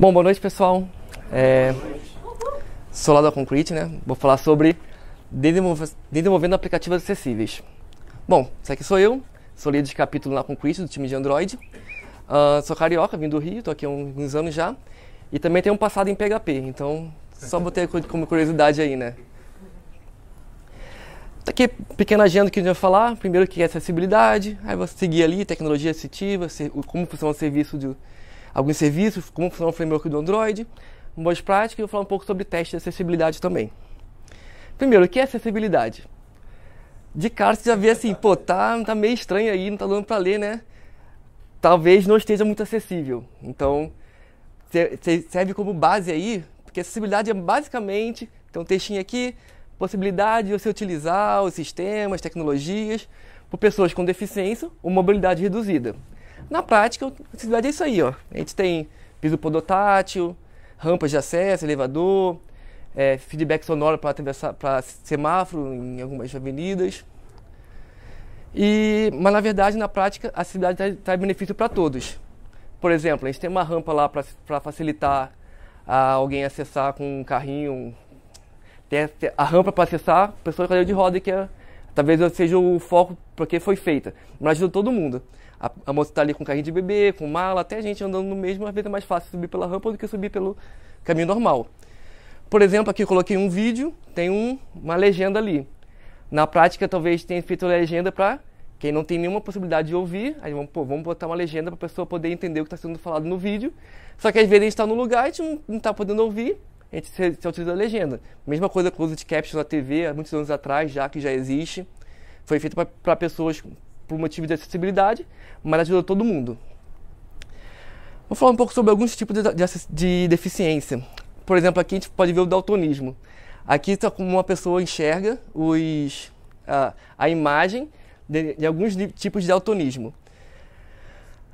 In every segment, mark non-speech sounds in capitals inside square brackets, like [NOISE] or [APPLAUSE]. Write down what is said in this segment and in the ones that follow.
Bom, boa noite pessoal. É, sou lá da Concrete, né? Vou falar sobre desenvolvendo aplicativos acessíveis. Bom, isso aqui sou eu, sou líder de capítulo na Concrete do time de Android. Uh, sou carioca, vim do Rio, estou aqui há uns anos já. E também tenho um passado em PHP, então só botei como curiosidade aí, né? Tá aqui pequena agenda que a gente vai falar. Primeiro que é acessibilidade, aí você seguir ali tecnologia assistiva, como funciona o serviço de alguns serviços, como funciona o framework do Android, boas práticas e vou falar um pouco sobre teste de acessibilidade também. Primeiro, o que é acessibilidade? De cara você já vê assim, pô, tá, tá meio estranho aí, não tá dando para ler, né? Talvez não esteja muito acessível. Então, serve como base aí, porque acessibilidade é basicamente, tem um textinho aqui, possibilidade de você utilizar os sistemas, tecnologias, por pessoas com deficiência ou mobilidade reduzida. Na prática, a cidade é isso aí, ó. A gente tem piso podotátil, rampas de acesso, elevador, é, feedback sonoro para atravessar para semáforo em algumas avenidas. E, mas na verdade, na prática, a cidade traz, traz benefício para todos. Por exemplo, a gente tem uma rampa lá para facilitar a alguém acessar com um carrinho. Tem a rampa para acessar pessoas de cadeira de roda, que é, talvez seja o foco para que foi feita. Mas ajuda todo mundo. A, a moça está ali com carrinho de bebê, com mala, até a gente andando no mesmo, às vezes é mais fácil subir pela rampa do que subir pelo caminho normal. Por exemplo, aqui eu coloquei um vídeo, tem um, uma legenda ali. Na prática, talvez tenha feito legenda para quem não tem nenhuma possibilidade de ouvir, aí vamos, pô, vamos botar uma legenda para a pessoa poder entender o que está sendo falado no vídeo. Só que às vezes a gente está no lugar e a gente não está podendo ouvir, a gente se, se utiliza a legenda. Mesma coisa com o uso de caption na TV, há muitos anos atrás já, que já existe. Foi feito para pessoas por motivo de acessibilidade, mas ajuda todo mundo. Vou falar um pouco sobre alguns tipos de, de, de deficiência. Por exemplo, aqui a gente pode ver o daltonismo. Aqui está como uma pessoa enxerga os, a, a imagem de, de alguns tipos de daltonismo.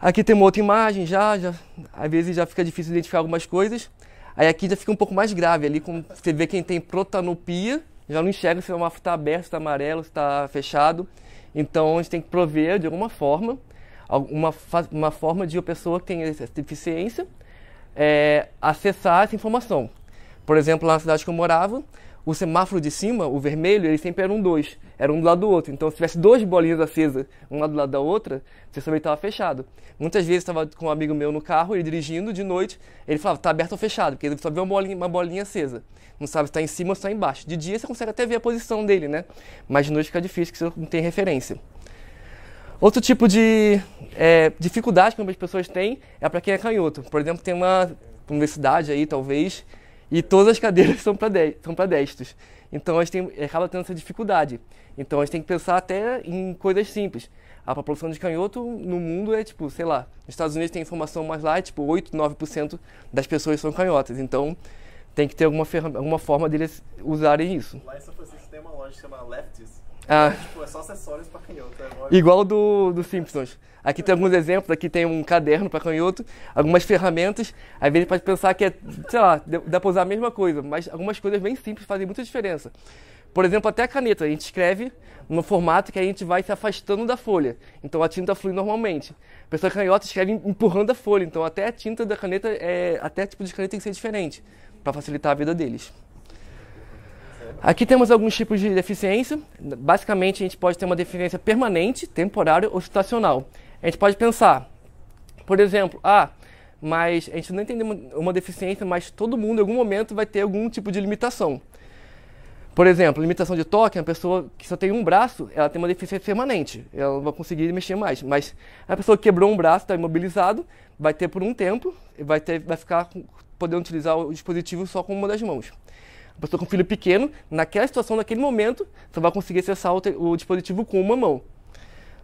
Aqui tem uma outra imagem já, já, às vezes já fica difícil identificar algumas coisas. Aí aqui já fica um pouco mais grave, ali como você vê quem tem protanopia, já não enxerga se o é mapa está aberto, está amarelo, se está fechado. Então a gente tem que prover de alguma forma, uma, uma forma de a pessoa que tem essa deficiência é, acessar essa informação. Por exemplo, lá na cidade que eu morava, o semáforo de cima, o vermelho, ele sempre era um 2, era um do lado do outro. Então, se tivesse duas bolinhas acesas, uma do lado da outra, você que estava fechado. Muitas vezes estava com um amigo meu no carro, ele dirigindo de noite, ele falava, "Está aberto ou fechado, porque ele só vê uma bolinha, uma bolinha acesa. Não sabe se está em cima ou se está embaixo. De dia você consegue até ver a posição dele, né? Mas de noite fica difícil, porque você não tem referência. Outro tipo de é, dificuldade que algumas pessoas têm é para quem é canhoto. Por exemplo, tem uma universidade aí, talvez, e todas as cadeiras [LAUGHS] são para de, são destros. Então a gente tem, eh, acaba tendo essa dificuldade. Então a gente tem que pensar até em coisas simples. A população de canhoto no mundo é tipo, sei lá, nos Estados Unidos tem informação mais lá, é tipo 8, 9% das pessoas são canhotas. Então tem que ter alguma, alguma forma deles usarem isso. Lá em São Francisco tem uma loja chamada Lefties, ah, tipo, é só acessórios para canhoto. É igual do, do Simpsons. Aqui tem alguns exemplos, aqui tem um caderno para canhoto, algumas ferramentas. Às vezes pode pensar que é, sei lá, dá para usar a mesma coisa, mas algumas coisas bem simples fazem muita diferença. Por exemplo, até a caneta, a gente escreve no formato que a gente vai se afastando da folha. Então a tinta flui normalmente. A pessoa canhota escreve empurrando a folha, então até a tinta da caneta é até tipo de caneta tem que ser diferente para facilitar a vida deles. Aqui temos alguns tipos de deficiência. Basicamente, a gente pode ter uma deficiência permanente, temporária ou situacional. A gente pode pensar, por exemplo, ah, mas a gente não entende uma deficiência, mas todo mundo em algum momento vai ter algum tipo de limitação. Por exemplo, limitação de toque, uma pessoa que só tem um braço, ela tem uma deficiência permanente, ela não vai conseguir mexer mais. Mas a pessoa que quebrou um braço, está imobilizado, vai ter por um tempo, vai, ter, vai ficar podendo utilizar o dispositivo só com uma das mãos pessoa com filho pequeno, naquela situação, naquele momento, só vai conseguir acessar o, o dispositivo com uma mão.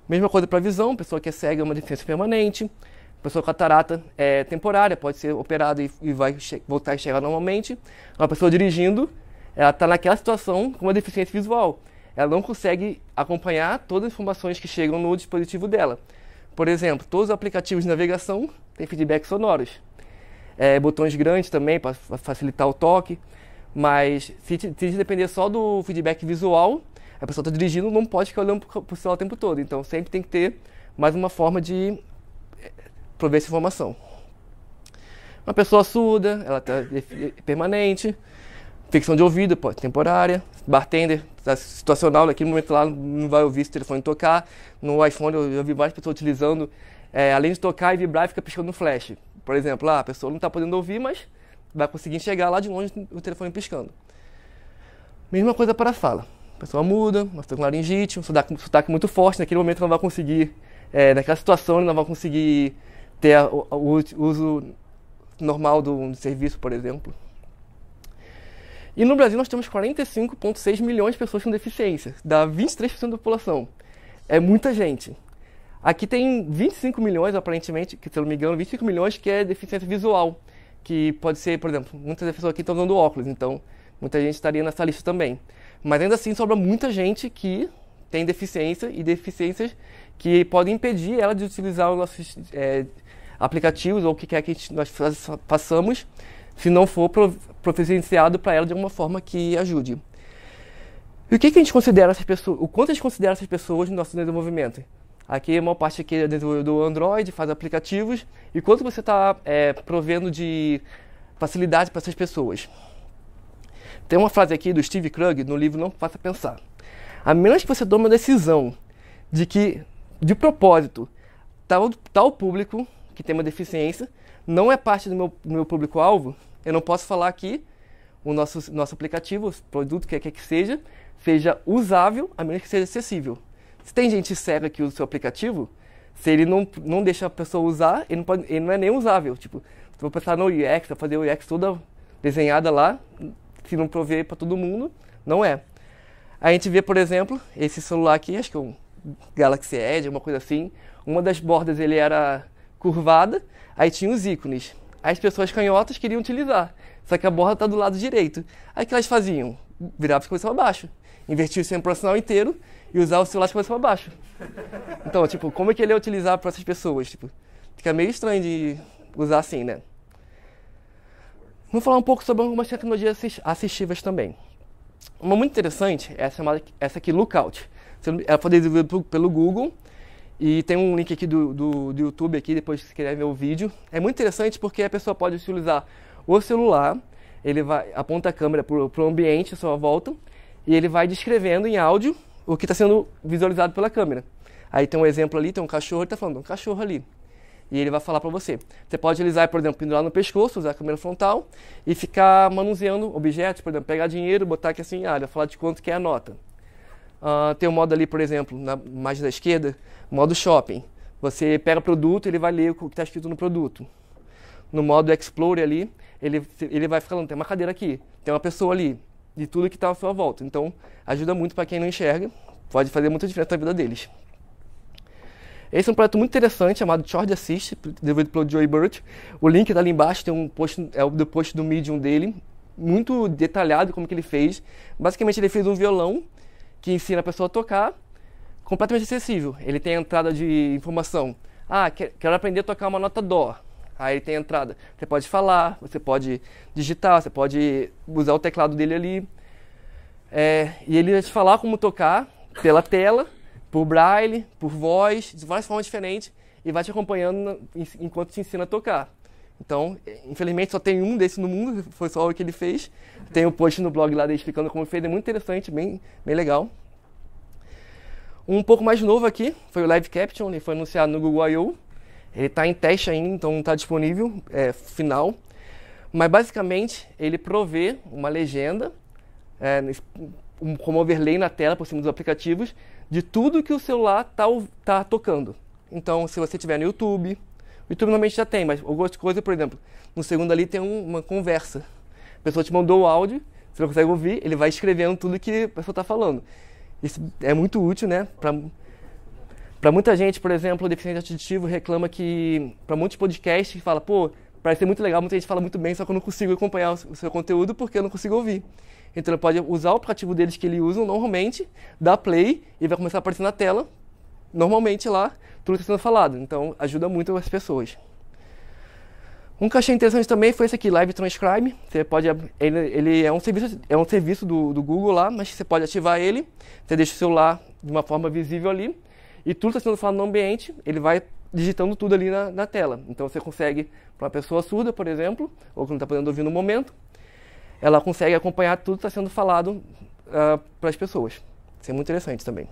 Mesma coisa para a visão, pessoa que é cega é uma deficiência permanente, pessoa com catarata é temporária, pode ser operada e, e vai voltar a enxergar normalmente. Uma pessoa dirigindo, ela está naquela situação com uma deficiência visual. Ela não consegue acompanhar todas as informações que chegam no dispositivo dela. Por exemplo, todos os aplicativos de navegação têm feedbacks sonoros. É, botões grandes também para facilitar o toque. Mas se, se depender só do feedback visual, a pessoa está dirigindo, não pode ficar olhando para o celular o tempo todo. Então sempre tem que ter mais uma forma de eh, prover essa informação. Uma pessoa surda, ela está permanente. Ficção de ouvido, pode temporária. Bartender, tá situacional, naquele momento lá não vai ouvir se o telefone tocar. No iPhone eu já vi várias pessoas utilizando, é, além de tocar e vibrar, fica piscando flash. Por exemplo, ah, a pessoa não está podendo ouvir, mas vai conseguir enxergar lá de longe o telefone piscando. Mesma coisa para a fala. A pessoa muda, mas tem com laringite, um sotaque, um sotaque muito forte, naquele momento não vai conseguir, é, naquela situação não vai conseguir ter a, o, o, uso normal do, serviço, por exemplo. E no Brasil nós temos 45,6 milhões de pessoas com deficiência, dá 23% da população. É muita gente. Aqui tem 25 milhões, aparentemente, que se eu não me engano, 25 milhões que é deficiência visual que pode ser, por exemplo, muitas pessoas aqui estão usando óculos, então muita gente estaria nessa lista também. Mas ainda assim sobra muita gente que tem deficiência e deficiências que podem impedir ela de utilizar os nossos é, aplicativos ou o que quer que nós façamos, se não for providenciado para ela de alguma forma que ajude. E o que, que a gente considera essas pessoas, o quanto a gente considera essas pessoas no nosso desenvolvimento? Aqui é uma parte aqui é do Android, faz aplicativos. E quanto você está é, provendo de facilidade para essas pessoas? Tem uma frase aqui do Steve Krug no livro Não Faça Pensar. A menos que você tome uma decisão de que, de propósito, tal, tal público que tem uma deficiência não é parte do meu, meu público-alvo, eu não posso falar que o nosso, nosso aplicativo, produto, que quer que seja, seja usável, a menos que seja acessível. Se tem gente cega que usa o seu aplicativo, se ele não, não deixa a pessoa usar, ele não, pode, ele não é nem usável. Tipo, se vou pensar no UX, fazer o UX toda desenhada lá, se não prover para todo mundo, não é. A gente vê, por exemplo, esse celular aqui, acho que é um Galaxy Edge, uma coisa assim. Uma das bordas ele era curvada, aí tinha os ícones. As pessoas canhotas queriam utilizar, só que a borda está do lado direito. Aí o que elas faziam? Virava as coisas para baixo, invertia o seu profissional inteiro e usar o celular de cabeça para baixo. Então, tipo, como é que ele ia utilizar para essas pessoas? Tipo, fica meio estranho de usar assim, né? Vamos falar um pouco sobre algumas tecnologias assistivas também. Uma muito interessante é chamada essa aqui, Lookout. Ela foi desenvolvida pelo Google e tem um link aqui do, do, do YouTube aqui, depois que você quiser ver o vídeo. É muito interessante porque a pessoa pode utilizar o celular, ele vai aponta a câmera para o ambiente à sua volta e ele vai descrevendo em áudio o que está sendo visualizado pela câmera. Aí tem um exemplo ali, tem um cachorro, ele está falando, um cachorro ali. E ele vai falar para você. Você pode utilizar, por exemplo, pendurar no pescoço, usar a câmera frontal e ficar manuseando objetos, por exemplo, pegar dinheiro, botar aqui assim, ah, falar de quanto que é a nota. Uh, tem um modo ali, por exemplo, na margem da esquerda, modo shopping. Você pega o produto, ele vai ler o que está escrito no produto. No modo explore ali, ele, ele vai falando, tem uma cadeira aqui, tem uma pessoa ali, de tudo que está à sua volta. Então, ajuda muito para quem não enxerga, pode fazer muita diferença na vida deles. Esse é um projeto muito interessante chamado Charge Assist, desenvolvido pelo Joey Burt. O link está ali embaixo, tem um post, é o do post do Medium dele, muito detalhado como que ele fez. Basicamente, ele fez um violão que ensina a pessoa a tocar, completamente acessível. Ele tem a entrada de informação. Ah, quero aprender a tocar uma nota dó. Aí tem a entrada. Você pode falar, você pode digitar, você pode usar o teclado dele ali. É, e ele vai te falar como tocar pela tela, por braille, por voz, de várias formas diferentes, e vai te acompanhando enquanto te ensina a tocar. Então, infelizmente só tem um desse no mundo, foi só o que ele fez. Tem um post no blog lá dele explicando como fez, é muito interessante, bem, bem legal. Um pouco mais novo aqui foi o Live Caption, ele foi anunciado no Google I.O. Ele está em teste ainda, então não está disponível é, final. Mas basicamente ele provê uma legenda, é, um, como overlay na tela por cima dos aplicativos, de tudo que o celular está tá tocando. Então, se você tiver no YouTube, o YouTube normalmente já tem, mas algumas coisas, por exemplo, no segundo ali tem um, uma conversa. A pessoa te mandou o áudio, você não consegue ouvir, ele vai escrevendo tudo que a pessoa está falando. Isso é muito útil, né? Pra, para muita gente, por exemplo, o deficiente auditivo reclama que, para muitos podcasts, que fala, pô, parece ser muito legal, muita gente fala muito bem, só que eu não consigo acompanhar o seu conteúdo porque eu não consigo ouvir. Então ele pode usar o aplicativo deles que ele usa normalmente, dar play e vai começar a aparecer na tela, normalmente lá, tudo está sendo falado. Então ajuda muito as pessoas. Um que eu achei interessante também foi esse aqui, Live Transcribe. Você pode, ele, ele é um serviço, é um serviço do, do Google lá, mas você pode ativar ele. Você deixa o celular de uma forma visível ali e tudo está sendo falado no ambiente, ele vai digitando tudo ali na, na tela. Então você consegue, para uma pessoa surda, por exemplo, ou que não está podendo ouvir no momento, ela consegue acompanhar tudo que está sendo falado uh, ah, para as pessoas. Isso é muito interessante também.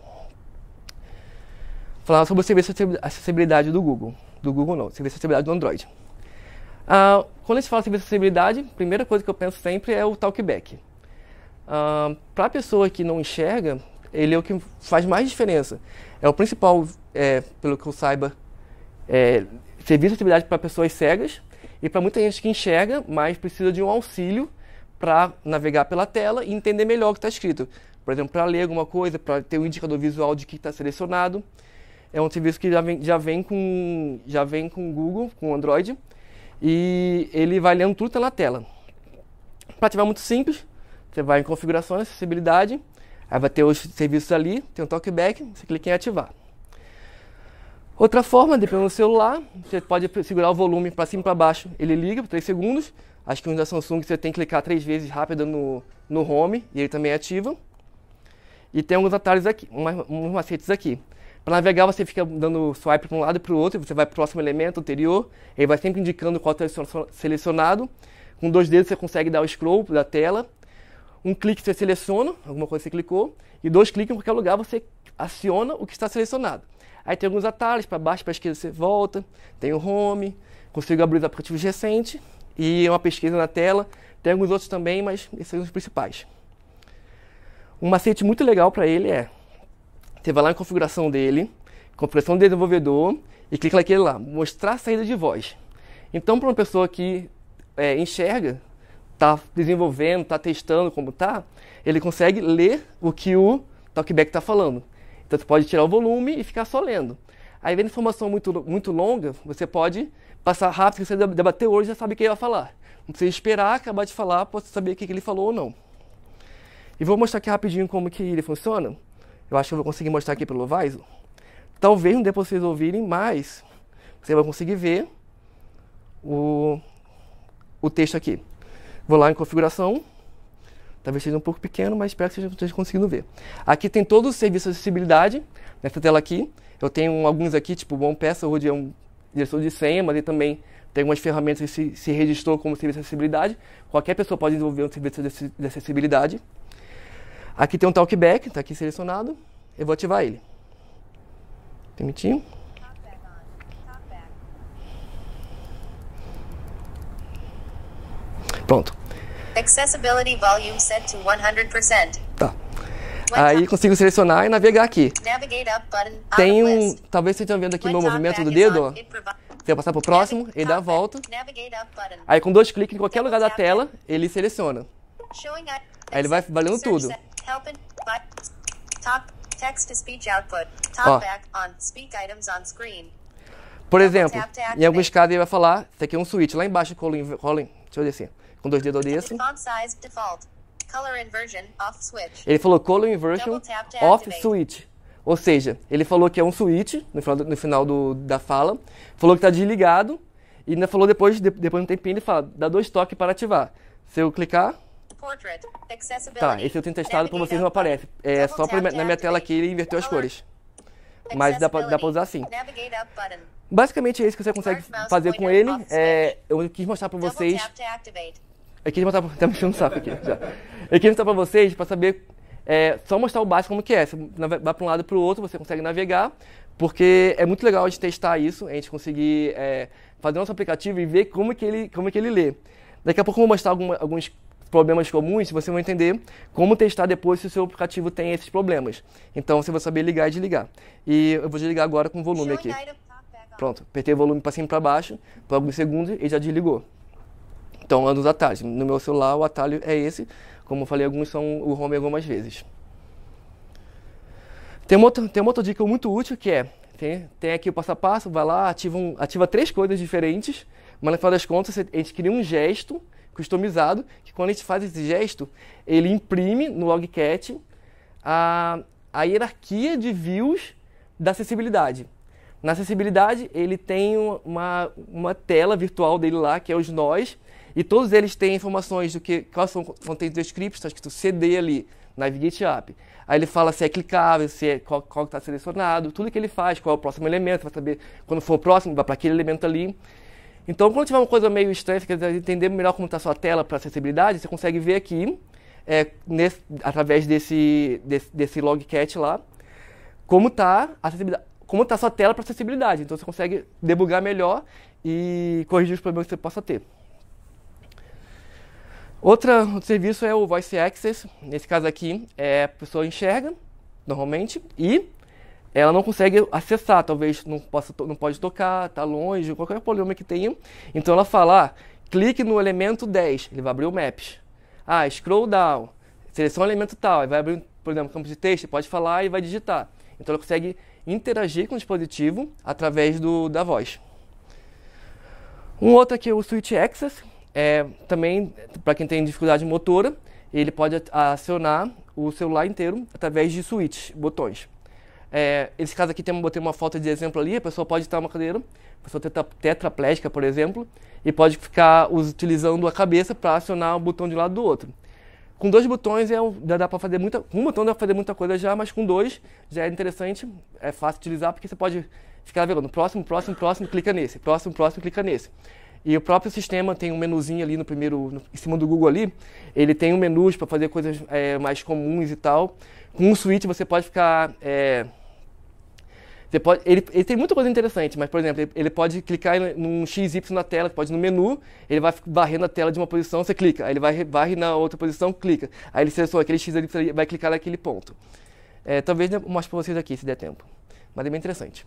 Falar sobre o serviço de acessibilidade do Google. Do Google não, serviço de acessibilidade do Android. Uh, quando a gente fala sobre acessibilidade, a primeira coisa que eu penso sempre é o talkback. Uh, ah, para a pessoa que não enxerga, ele é o que faz mais diferença. É o principal, é, pelo que eu saiba, é, serviço de atividade para pessoas cegas e para muita gente que enxerga, mas precisa de um auxílio para navegar pela tela e entender melhor o que está escrito. Por exemplo, para ler alguma coisa, para ter um indicador visual de que está selecionado. É um serviço que já vem, já vem com já vem com Google, com Android, e ele vai lendo tudo tá na tela. Para ativar é muito simples, você vai em configurações, acessibilidade, Aí vai ter os serviços ali, tem um talkback, você clica em ativar. Outra forma, dependendo do celular, você pode segurar o volume para cima e para baixo, ele liga por 3 segundos. Acho que um da Samsung você tem que clicar três vezes rápido no, no home e ele também ativa. E tem alguns atalhos aqui, uma, umas macetes aqui. Para navegar, você fica dando swipe para um lado e para o outro, você vai para o próximo elemento anterior, ele vai sempre indicando qual é está selecionado. Com dois dedos você consegue dar o scroll da tela um clique você seleciona alguma coisa que você clicou, e dois cliques em qualquer lugar você aciona o que está selecionado. Aí tem alguns atalhos, para baixo, para esquerda você volta, tem o home, consigo abrir os aplicativos recentes e uma pesquisa na tela. Tem alguns outros também, mas esses são os principais. Um macete muito legal para ele é, você vai lá em configuração dele, configuração do desenvolvedor e clica naquele lá, mostrar saída de voz. Então, para uma pessoa que é, enxerga, está desenvolvendo, está testando como tá, ele consegue ler o que o talkback está falando. Então você pode tirar o volume e ficar só lendo. Aí vem informação muito, muito longa, você pode passar rápido, você debater hoje já sabe o que ele vai falar. Não precisa esperar acabar de falar para saber o que, que ele falou ou não. E vou mostrar aqui rapidinho como que ele funciona. Eu acho que eu vou conseguir mostrar aqui pelo Vaiso. Talvez não dê para vocês ouvirem, mas você vai conseguir ver o, o texto aqui. Vou lá em configuração. Talvez seja um pouco pequeno, mas espero que vocês estejam conseguindo ver. Aqui tem todos os serviços de acessibilidade. Nessa tela aqui, eu tenho alguns aqui, tipo OnePass, onde é um gestor de senha, mas ele também tem algumas ferramentas que se, se registrou como serviço de acessibilidade. Qualquer pessoa pode desenvolver um serviço de, de acessibilidade. Aqui tem um talkback, está aqui selecionado. Eu vou ativar ele. Permitir. Pronto. Accessibility volume set to 100%. Tá. Aí consigo selecionar e navegar aqui. Tem um. Talvez vocês estejam vendo aqui meu movimento do dedo, Se eu passar passar pro próximo, ele dá a volta. Aí com dois cliques em qualquer lugar da tela, ele seleciona. Aí ele vai valendo tudo. Ó. Por exemplo, em alguns casos ele vai falar, isso aqui é um switch, lá embaixo, colo, column, deixa eu descer com dois dedos desse. Ele falou color inversion off switch. Ou seja, ele falou que é um switch no final, no final do, da fala, falou que está desligado e ainda falou depois, de, depois de um tempinho, ele fala, dá dois toques para ativar. Se eu clicar... tá, esse eu tenho testado para vocês não aparece. É só pra, na minha tela aqui ele inverteu as cores. Mas dá para usar assim. Basicamente é isso que você consegue fazer com ele. É, eu quis mostrar para vocês eu queria mostrar, tá me o saco aqui, já. É eu queria mostrar para vocês, para saber, é, só mostrar o básico como que é. Você vai para um lado para o outro, você consegue navegar, porque é muito legal a gente testar isso, a gente conseguir é, fazer nosso aplicativo e ver como que ele, como que ele lê. Daqui a pouco eu vou mostrar alguma, alguns problemas comuns, você vai entender como testar depois se o seu aplicativo tem esses problemas. Então você vai saber ligar e desligar. E eu vou desligar agora com o volume aqui. Tá? Pronto, apertei o volume para cima e para baixo por alguns segundos e já desligou. Então, ando dos atalhos. No meu celular, o atalho é esse. Como eu falei, alguns são o home algumas vezes. Tem uma, outra, tem uma outra dica muito útil que é, tem, tem aqui o passo a passo, vai lá, ativa, um, ativa três coisas diferentes, mas no final das contas a gente cria um gesto customizado, que quando a gente faz esse gesto, ele imprime no Logcat a, a hierarquia de views da acessibilidade. Na acessibilidade, ele tem uma, uma tela virtual dele lá, que é os nós, e todos eles têm informações do que quais são contentes do script, está escrito CD ali, na App. Aí ele fala se é clicável, se é qual, qual está selecionado, tudo que ele faz, qual é o próximo elemento, vai saber quando for o próximo, vai para aquele elemento ali. Então, quando tiver uma coisa meio estranha, você quer entender melhor como está a sua tela para acessibilidade, você consegue ver aqui, é, nesse, através desse, desse, desse logcat lá, como está a acessibilidade, como está a sua tela para acessibilidade. Então, você consegue debugar melhor e corrigir os problemas que você possa ter. Outra, outro serviço é o Voice Access. Nesse caso aqui, é, a pessoa enxerga, normalmente, e ela não consegue acessar, talvez não, possa, não pode tocar, está longe, qualquer problema que tenha. Então ela fala, ah, clique no elemento 10, ele vai abrir o Maps. Ah, scroll down, seleção elemento tal, ele vai abrir, por exemplo, campo de texto, pode falar e vai digitar. Então ela consegue interagir com o dispositivo através do, da voz. Um outro aqui é o Switch Access, é, também, para quem tem dificuldade motora, ele pode acionar o celular inteiro através de switch, botões. É, esse caso aqui, tem, botei uma foto de exemplo ali, a pessoa pode estar uma cadeira, pessoa tetra, tetraplégica, por exemplo, e pode ficar utilizando a cabeça para acionar um botão de um lado do outro. Com dois botões é, já dá para fazer muita, um botão dá para fazer muita coisa já, mas com dois já é interessante, é fácil utilizar, porque você pode ficar navegando, próximo, próximo, próximo, clica nesse, próximo, próximo, clica nesse. E o próprio sistema tem um menuzinho ali no primeiro, no, em cima do Google ali, ele tem um menu para fazer coisas é, mais comuns e tal. Com o switch você pode ficar é, você pode, ele, ele, tem muita coisa interessante, mas, por exemplo, ele, ele pode clicar num XY na tela, pode no menu, ele vai varrendo a tela de uma posição, você clica. Aí ele vai, varre na outra posição, clica. Aí ele seleciona aquele X ali, vai clicar naquele ponto. É, talvez eu mostre para vocês aqui, se der tempo. Mas é bem interessante.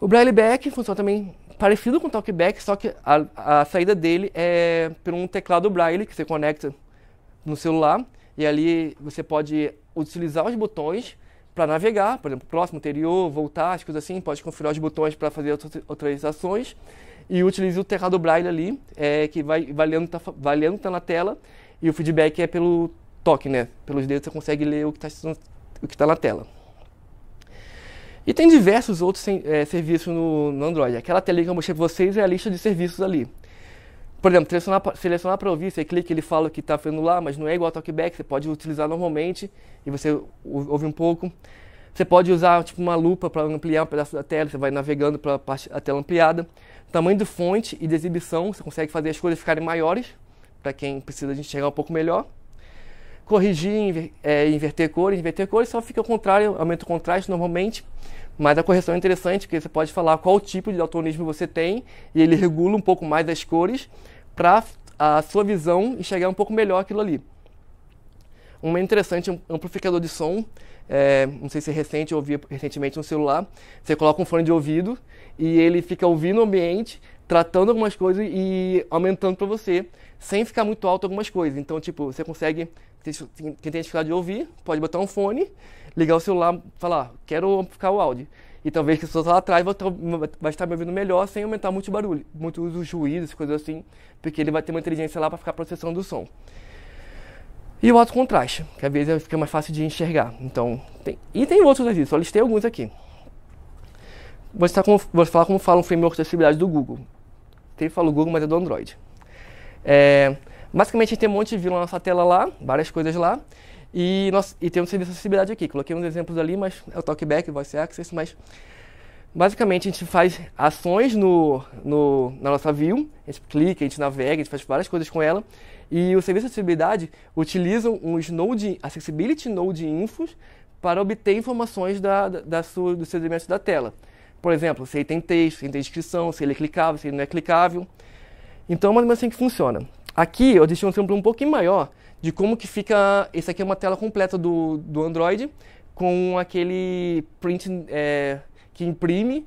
O Braille Back funciona também parecido com o TalkBack, só que a, a saída dele é por um teclado Braille que você conecta no celular e ali você pode utilizar os botões para navegar, por exemplo, próximo, anterior, voltar, as coisas assim, pode configurar os botões para fazer outras ações e utilize o teclado Braille ali, é, que vai valendo tá, valendo tá na tela e o feedback é pelo toque, né? Pelos dedos você consegue ler o que está está na tela. E tem diversos outros é, serviços no, no, Android. Aquela tela que eu mostrei para vocês é a lista de serviços ali. Por exemplo, selecionar, selecionar para ouvir, você clica, ele fala que está fazendo lá, mas não é igual ao TalkBack, você pode utilizar normalmente e você ouve um pouco. Você pode usar tipo uma lupa para ampliar um pedaço da tela, você vai navegando para a tela ampliada. Tamanho de fonte e de exibição, você consegue fazer as coisas ficarem maiores, para quem precisa de enxergar um pouco melhor corrigir, inver, é, inverter cores, inverter cores, só fica o contrário, aumenta o contraste normalmente. Mas a correção é interessante, porque você pode falar qual tipo de daltonismo você tem e ele regula um pouco mais as cores para a sua visão enxergar um pouco melhor aquilo ali. Um interessante amplificador de som, é, não sei se é recente, eu ouvi recentemente no celular, você coloca um fone de ouvido e ele fica ouvindo o ambiente, tratando algumas coisas e aumentando para você, sem ficar muito alto algumas coisas. Então, tipo, você consegue, quem tem dificuldade de ouvir, pode botar um fone, ligar o celular, falar, ah, quero amplificar o áudio. E talvez as pessoas lá atrás vão vai estar me ouvindo melhor sem aumentar muito barulho, os ruídos, coisas assim, porque ele vai ter uma inteligência lá para ficar processando o som. E o alto contraste, que às vezes fica é mais fácil de enxergar. Então, tem, e tem outros aqui, só listei alguns aqui. Vou, estar com, vou falar como fala um framework de acessibilidade do Google. Tem falo Google, mas é do Android. É, basicamente a gente tem um monte de vila na nossa tela lá, várias coisas lá. E, nós, e temos um serviço de acessibilidade aqui. Coloquei uns exemplos ali, mas é o talkback, voice access, mas basicamente a gente faz ações no, no, na nossa view, a gente clica, a gente navega, a gente faz várias coisas com ela. E o serviço de acessibilidade utiliza os node, accessibility node infos para obter informações da, da, da sua, dos elementos da tela. Por exemplo, se ele tem texto, se ele tem descrição, se ele é clicável, se ele não é clicável. Então, é uma animação assim que funciona. Aqui eu deixei um exemplo um pouquinho maior de como que fica... Esse aqui é uma tela completa do, do Android com aquele print é, que imprime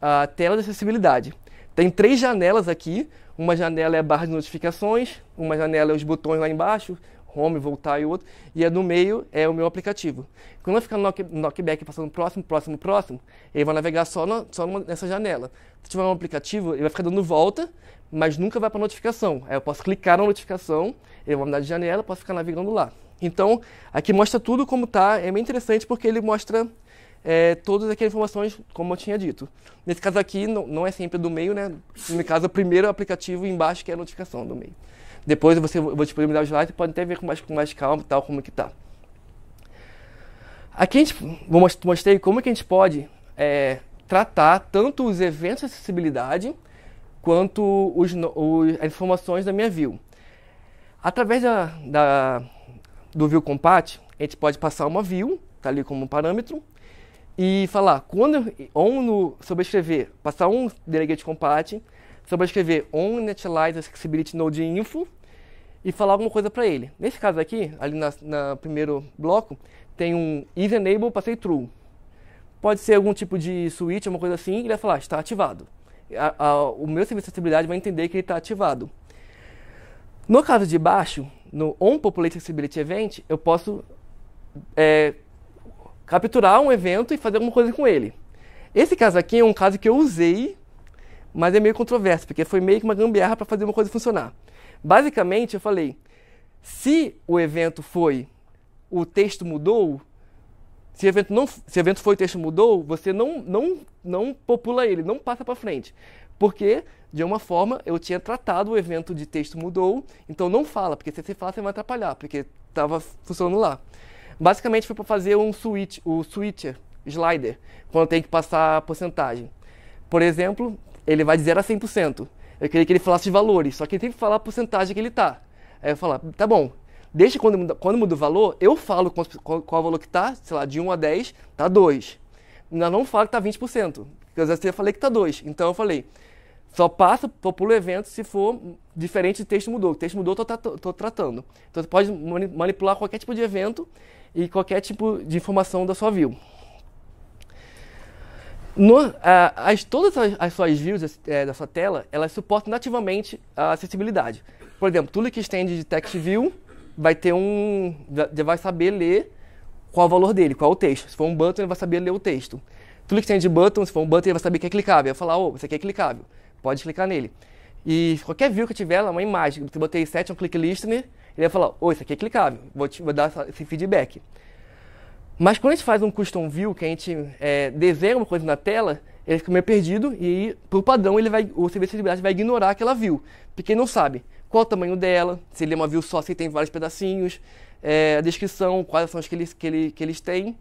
a, a tela de acessibilidade. Tem três janelas aqui. Uma janela é a barra de notificações, uma janela é os botões lá embaixo, home, voltar e outro. E a do meio é o meu aplicativo. Quando eu ficar no knockback passando próximo, próximo, próximo, ele vai navegar só, na, só numa, nessa janela. Se tiver um aplicativo, ele vai ficar dando volta mas nunca vai para notificação. Aí eu posso clicar na notificação, ele vai mudar de janela, posso ficar navegando lá. Então, aqui mostra tudo como está, é bem interessante porque ele mostra é, todas aquelas informações, como eu tinha dito. Nesse caso aqui, não, não é sempre do meio, né? No caso, o primeiro aplicativo embaixo que é a notificação do meio. Depois você, eu vou disponibilizar slide e pode até ver com mais, com mais calma e tal, como que tá. Aqui a gente, vou mostrei como que a gente pode é, tratar tanto os eventos de acessibilidade, quanto os, os, as informações da minha view. Através da, da, do view compat, a gente pode passar uma view, tá ali como um parâmetro, e falar quando on no sobrescrever, passar um delegate compat, sobrescrever on initialize accessibility node info e falar alguma coisa para ele. Nesse caso aqui, ali no primeiro bloco, tem um is enable passei true. Pode ser algum tipo de switch, alguma coisa assim, e ele vai falar está ativado a, a, o meu serviço de acessibilidade vai entender que ele está ativado. No caso de baixo, no On Populate Accessibility Event, eu posso é, capturar um evento e fazer alguma coisa com ele. Esse caso aqui é um caso que eu usei, mas é meio controverso, porque foi meio que uma gambiarra para fazer uma coisa funcionar. Basicamente, eu falei, se o evento foi o texto mudou, se evento não, se evento foi texto mudou, você não não não popula ele, não passa para frente. Porque de uma forma eu tinha tratado o evento de texto mudou, então não fala, porque se você fala você vai atrapalhar, porque estava funcionando lá. Basicamente foi para fazer um switch, o switcher, slider, quando tem que passar a porcentagem. Por exemplo, ele vai de 0 a 100%. Eu queria que ele falasse de valores, só que ele tem que falar a porcentagem que ele tá. Aí eu falo, ah, tá bom, Desde quando muda, quando muda o valor, eu falo qual, qual o valor que está, sei lá, de 1 a 10, tá 2. Ainda não falo que tá 20%, porque às vezes eu falei que tá 2. Então eu falei, só passa, só pula o evento se for diferente do texto mudou. O texto mudou, estou tô, tô, tratando. Então você pode manipular qualquer tipo de evento e qualquer tipo de informação da sua view. No, as, todas as, as suas views é, da sua tela, elas suportam nativamente a acessibilidade. Por exemplo, tudo que estende de text view vai ter um. Já vai saber ler qual é o valor dele, qual é o texto. Se for um button, ele vai saber ler o texto. Tudo que tem de button, se for um button, ele vai saber que é clicável. Ele vai falar, ô, oh, isso aqui é clicável. Pode clicar nele. E qualquer view que eu tiver lá, uma imagem, se eu botei set, um click listener, ele vai falar, ô, oh, isso aqui é clicável. Vou, te, vou dar esse feedback. Mas quando a gente faz um custom view, que a gente é, desenha uma coisa na tela, ele fica meio perdido e, por padrão, ele vai, o serviço de liberdade vai ignorar aquela view, porque ele não sabe qual o tamanho dela, se ele é uma view só, se tem vários pedacinhos, é, a descrição, quais são as que eles, que, ele, que eles têm.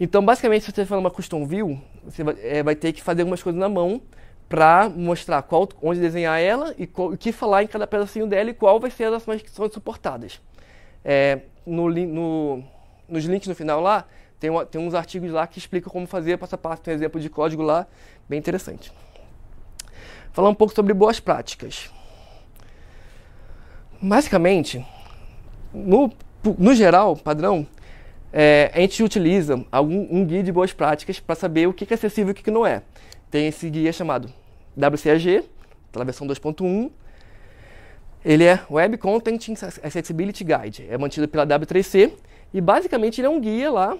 Então, basicamente, se você for uma custom view, você vai, é, vai ter que fazer algumas coisas na mão para mostrar qual, onde desenhar ela e qual, o que falar em cada pedacinho dela e qual vai ser as ações que são suportadas. É, no, no, nos links no final lá, tem, tem uns artigos lá que explicam como fazer passo a passo, tem um exemplo de código lá, bem interessante. Falar um pouco sobre boas práticas. Basicamente, no, no geral, padrão, é, a gente utiliza algum, um guia de boas práticas para saber o que é acessível e o que não é. Tem esse guia chamado WCAG, pela versão 2.1. Ele é Web Content Accessibility Guide, é mantido pela W3C e basicamente ele é um guia lá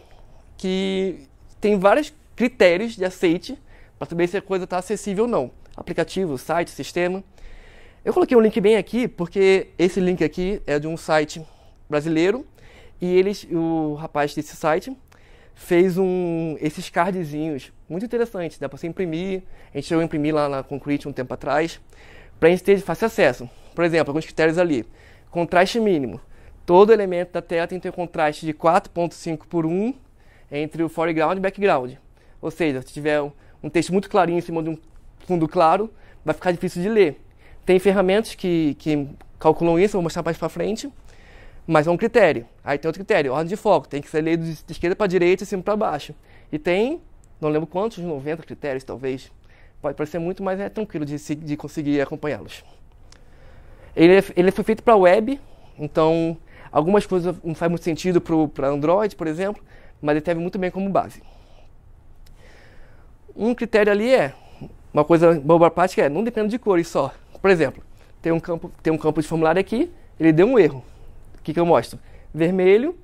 que tem vários critérios de aceite para saber se a coisa está acessível ou não. Aplicativo, site, sistema. Eu coloquei um link bem aqui porque esse link aqui é de um site brasileiro e eles, o rapaz desse site fez um, esses cardzinhos muito interessantes, dá para você imprimir. A gente chegou a imprimir lá na Concrete um tempo atrás para a gente ter de fácil acesso. Por exemplo, alguns critérios ali: contraste mínimo. Todo elemento da tela tem que ter contraste de 4.5 por 1 entre o foreground e o background. Ou seja, se tiver um texto muito clarinho em cima de um fundo claro, vai ficar difícil de ler. Tem ferramentas que, que calculam isso, vou mostrar mais para frente, mas é um critério. Aí tem outro critério, ordem de foco, tem que ser lido de esquerda para direita e cima para baixo. E tem, não lembro quantos, 90 critérios talvez. Pode parecer muito, mas é tranquilo de, de conseguir acompanhá-los. Ele, é ele foi feito para web, então algumas coisas não faz muito sentido para Android, por exemplo, mas ele serve muito bem como base. Um critério ali é, uma coisa boba prática é, não depende de cores só. Por exemplo, tem um campo, tem um campo de formulário aqui, ele deu um erro. O que, que eu mostro? Vermelho,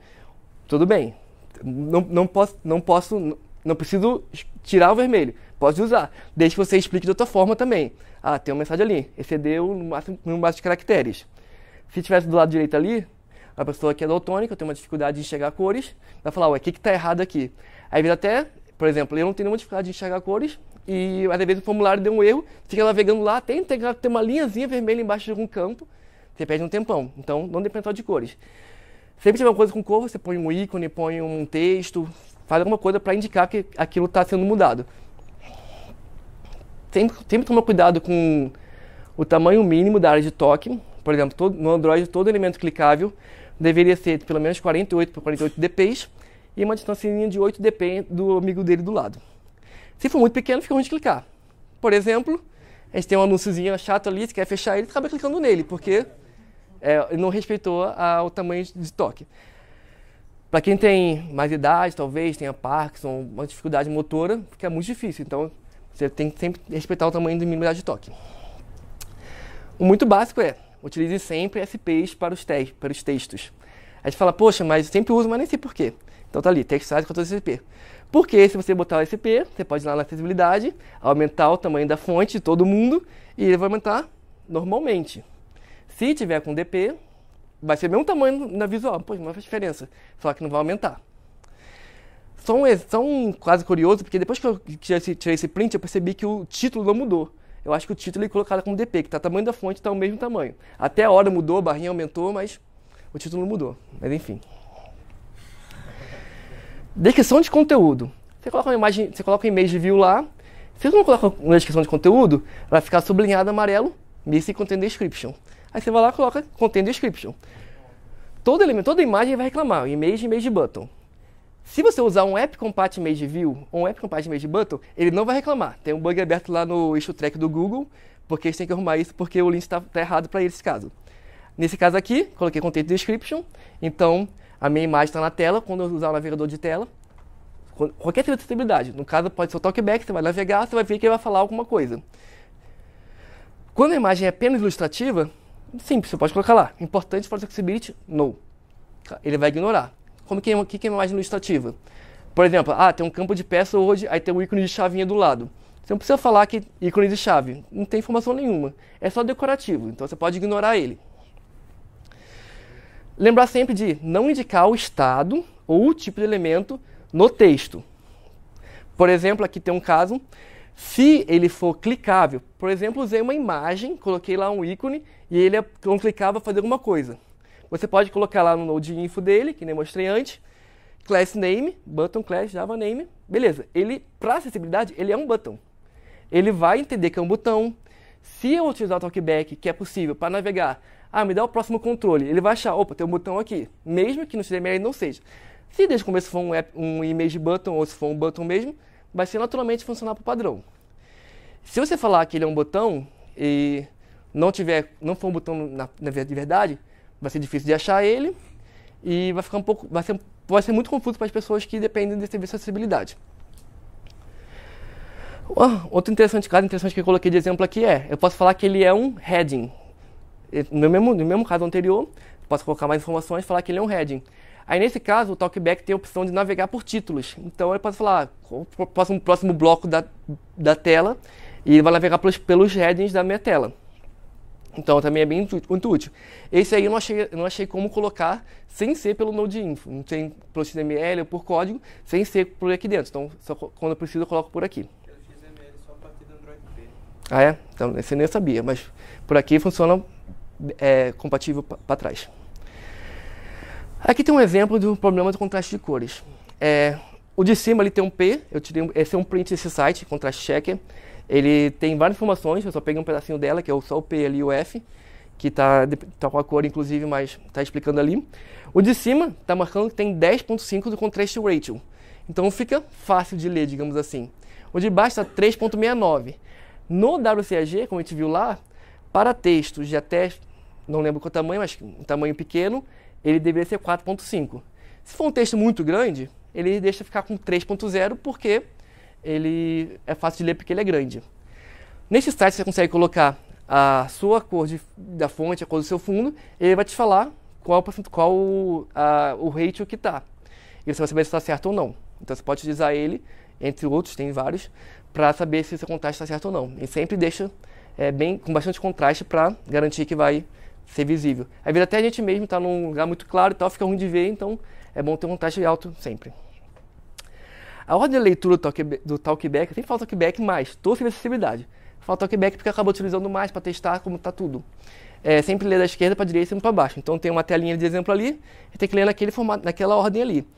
tudo bem. Não, não posso, não posso, não preciso tirar o vermelho. Pode usar, desde que você explique de outra forma também. Ah, tem uma mensagem ali, excedeu no máximo, no máximo de caracteres. Se tivesse do lado direito ali, a pessoa que é daltônica, tem uma dificuldade de enxergar cores, vai falar, ué, o que está errado aqui? Aí vira até, por exemplo, eu não tenho nenhuma dificuldade de enxergar cores, e às vezes o formulário deu um erro, fica navegando lá até que tem uma linhazinha vermelha embaixo de algum campo, você perde um tempão. Então não depende só de cores. Sempre tiver uma coisa com cor, você põe um ícone, põe um texto, faz alguma coisa para indicar que aquilo está sendo mudado. Sempre, sempre tomar cuidado com o tamanho mínimo da área de toque. Por exemplo, todo, no Android, todo elemento clicável deveria ser pelo menos 48 por 48 dps e uma distância de 8 dp do amigo dele do lado. Se for muito pequeno, fica ruim de clicar. Por exemplo, a gente tem um anúnciozinho chato ali, você quer fechar ele, acaba clicando nele, porque é, não respeitou a, o tamanho de toque. Para quem tem mais idade, talvez, tenha Parkinson, uma dificuldade motora, fica muito difícil. Então, você tem que sempre respeitar o tamanho de mínimo de toque. O muito básico é, utilize sempre SPs para os, te para os textos. A gente fala, poxa, mas eu sempre uso, mas nem sei porquê. Então tá ali, text size 14 SP. Porque se você botar o SP, você pode ir lá na acessibilidade, aumentar o tamanho da fonte de todo mundo e ele vai aumentar normalmente. Se tiver com DP, vai ser o mesmo tamanho na visual, pois não faz diferença, só que não vai aumentar. Só um, quase curioso, porque depois que eu tirei esse print, eu percebi que o título não mudou. Eu acho que o título é colocado como DP, que tá o tamanho da fonte, está o mesmo tamanho. Até a hora mudou, a barrinha aumentou, mas o título não mudou. Mas enfim. Descrição de conteúdo. Você coloca uma imagem, você coloca um image view lá. Se você não coloca uma descrição de conteúdo, vai ficar sublinhado amarelo, missing content description. Aí você vai lá e coloca content description. Todo elemento, toda imagem vai reclamar, image, image button. Se você usar um app compat image view ou um app compat image button, ele não vai reclamar. Tem um bug aberto lá no issue track do Google, porque eles têm que arrumar isso porque o link está tá errado para esse caso. Nesse caso aqui, coloquei content description, então a minha imagem está na tela, quando eu usar o navegador de tela, qualquer tipo de acessibilidade. No caso, pode ser o talkback, você vai navegar, você vai ver que ele vai falar alguma coisa. Quando a imagem é apenas ilustrativa, simples, você pode colocar lá, importante para o accessibility, no. Ele vai ignorar. Como que, é que, que é uma imagem ilustrativa? Por exemplo, ah, tem um campo de peça hoje, aí tem um ícone de chavinha do lado. Você não precisa falar que ícone de chave, não tem informação nenhuma. É só decorativo, então você pode ignorar ele. Lembrar sempre de não indicar o estado ou o tipo de elemento no texto. Por exemplo, aqui tem um caso, se ele for clicável, por exemplo, usei uma imagem, coloquei lá um ícone e ele é clicava para fazer alguma coisa. Você pode colocar lá no node info dele, que nem mostrei antes, class name, button class java name, beleza. Ele, para acessibilidade, ele é um button. Ele vai entender que é um botão. Se eu utilizar o talkback, que é possível para navegar ah, me dá o próximo controle. Ele vai achar, opa, tem um botão aqui, mesmo que no CDML não seja. Se desde o começo for um, app, um image button ou se for um button mesmo, vai ser naturalmente funcionar para o padrão. Se você falar que ele é um botão e não tiver, não for um botão na, na de verdade, vai ser difícil de achar ele e vai ficar um pouco, vai ser, vai ser muito confuso para as pessoas que dependem desse serviço de acessibilidade. Ah, outro interessante caso interessante que eu coloquei de exemplo aqui é, eu posso falar que ele é um heading, no mesmo, no mesmo caso anterior, posso colocar mais informações e falar que ele é um heading. Aí nesse caso, o TalkBack tem a opção de navegar por títulos. Então ele pode falar o próximo, próximo bloco da, da tela e ele vai navegar pelos, pelos headings da minha tela. Então também é bem muito útil. Esse aí eu não achei, não achei como colocar sem ser pelo Node.info, não tem pelo XML ou por código, sem ser por aqui dentro. Então só, quando eu preciso eu coloco por aqui. Pelo XML só a partir do Android P. Ah é? Então esse eu nem sabia, mas por aqui funciona é, compatível para trás. Aqui tem um exemplo do problema do contraste de cores. É, o de cima ali tem um P, eu tirei um, esse é um print desse site, Contraste Checker. Ele tem várias informações, eu só peguei um pedacinho dela, que é só o P ali e o F, que está tá com a cor inclusive, mas está explicando ali. O de cima está marcando que tem 10.5 do contrast ratio. Então fica fácil de ler, digamos assim. O de baixo está 3.69. No WCAG, como a gente viu lá, para textos de até não lembro qual tamanho, mas um tamanho pequeno, ele deveria ser 4.5. Se for um texto muito grande, ele deixa ficar com 3.0 porque ele é fácil de ler porque ele é grande. Neste site você consegue colocar a sua cor de, da fonte, a cor do seu fundo, e ele vai te falar qual, qual a, o ratio que está. E você vai saber se está certo ou não. Então você pode utilizar ele, entre outros, tem vários, para saber se seu contraste está certo ou não. E sempre deixa é, bem com bastante contraste para garantir que vai ser visível. Às vezes até a gente mesmo está num lugar muito claro e tal, fica ruim de ver, então é bom ter um taxa alto sempre. A ordem de leitura do, talk, do talkback, sempre falta talkback mais, sem acessibilidade. falta talkback porque acabou utilizando mais para testar como está tudo. É, sempre ler da esquerda para a direita e para baixo. Então tem uma telinha de exemplo ali, tem que ler naquele formato, naquela ordem ali.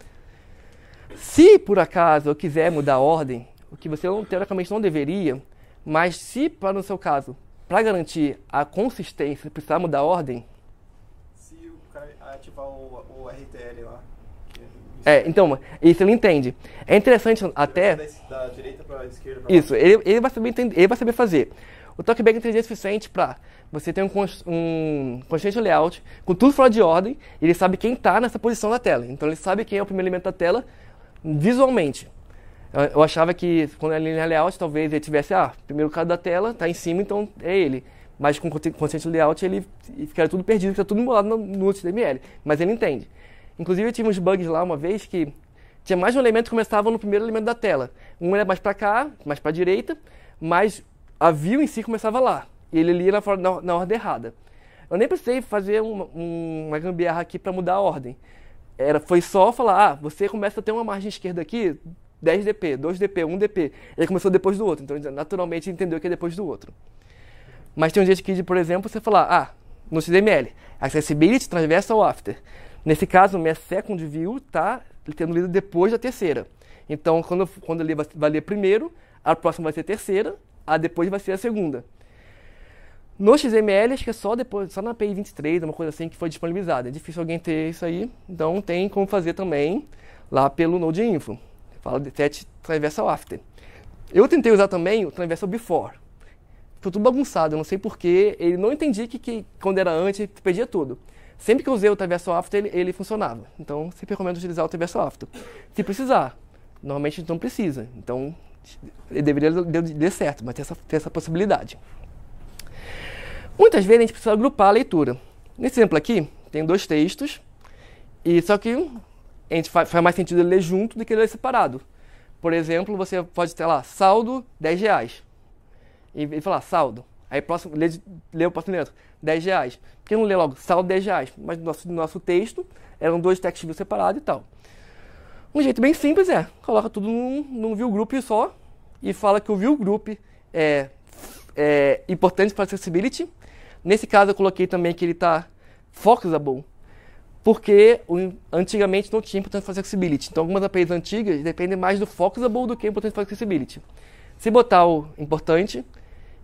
Se por acaso eu quiser mudar a ordem, o que você teoricamente não deveria, mas se para no seu caso para garantir a consistência, precisar mudar a ordem? Se o cara ativar o, o RTL lá. É, é, então, isso ele entende. É interessante até. Da, direita para esquerda. Pra isso, ele, ele, vai saber entender, ele vai saber fazer. O TalkBack é suficiente para você ter um, um constante layout com tudo fora de ordem. ele sabe quem está nessa posição da tela. Então ele sabe quem é o primeiro elemento da tela visualmente. Eu achava que quando ele linha layout, talvez ele tivesse, ah, primeiro cara da tela, tá em cima, então é ele. Mas com consciente layout ele fica tudo perdido, fica tudo embolado no, no HTML. Mas ele entende. Inclusive eu tive uns bugs lá uma vez que tinha mais um elemento que começava no primeiro elemento da tela. Um era mais para cá, mais para direita, mas a view em si começava lá. E ele lia na, na, na ordem errada. Eu nem precisei fazer uma, uma gambiarra aqui para mudar a ordem. Era, foi só falar, ah, você começa a ter uma margem esquerda aqui 10 DP, 2 DP, 1 DP. Ele começou depois do outro, então naturalmente entendeu que é depois do outro. Mas tem um jeito que, por exemplo, você falar, ah, no CDML, accessibility transversal after. Nesse caso, minha second view está tendo lido depois da terceira. Então, quando, quando ele vai ler primeiro, a próxima vai ser a terceira, a depois vai ser a segunda. No XML, acho que é só depois, só na API 23, uma coisa assim que foi disponibilizada. É difícil alguém ter isso aí, então tem como fazer também lá pelo Node Info. Fala de set Traversal after. Eu tentei usar também o Traversal before. Ficou tudo bagunçado, eu não sei porquê. Ele não entendi que, que quando era antes, perdia tudo. Sempre que eu usei o Traversal after, ele, ele funcionava. Então, sempre recomendo utilizar o Traversal after. Se precisar, normalmente não precisa. Então, ele deveria dar certo, mas tem essa, tem essa possibilidade. Muitas vezes a gente precisa agrupar a leitura. Nesse exemplo aqui, tem dois textos, e só que a gente faz, mais sentido ler junto do que ler separado. Por exemplo, você pode ter lá saldo 10 reais. E, e falar saldo. Aí próximo, lê, lê o próximo letra, 10 reais. Por que não lê logo saldo 10 reais? Mas no nosso, no nosso texto eram dois textos separados e tal. Um jeito bem simples é, coloca tudo num, num view group só e fala que o view group é, é importante para accessibility. Nesse caso eu coloquei também que ele está focusable porque antigamente não tinha importância flexibility. Então algumas APIs antigas dependem mais do Foxable do que importância flexibility. Se botar o importante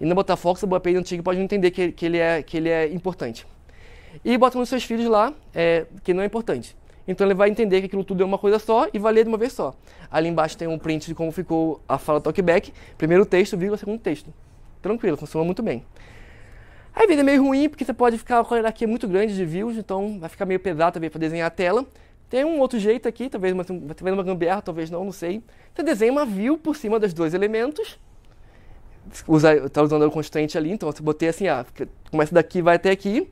e não botar Foxable, a API antiga pode não entender que, que, ele, é, que ele é importante. E bota nos seus filhos lá é, que não é importante. Então ele vai entender que aquilo tudo é uma coisa só e vai ler de uma vez só. Ali embaixo tem um print de como ficou a fala talkback, primeiro texto, vírgula, segundo texto. Tranquilo, funciona muito bem. A vida é meio ruim, porque você pode ficar com a aqui muito grande de views, então vai ficar meio pesado também para desenhar a tela. Tem um outro jeito aqui, talvez uma, talvez uma gambiarra, talvez não, não sei. Você desenha uma view por cima dos dois elementos. Está usando o constante ali, então você botei assim, ah, começa daqui vai até aqui.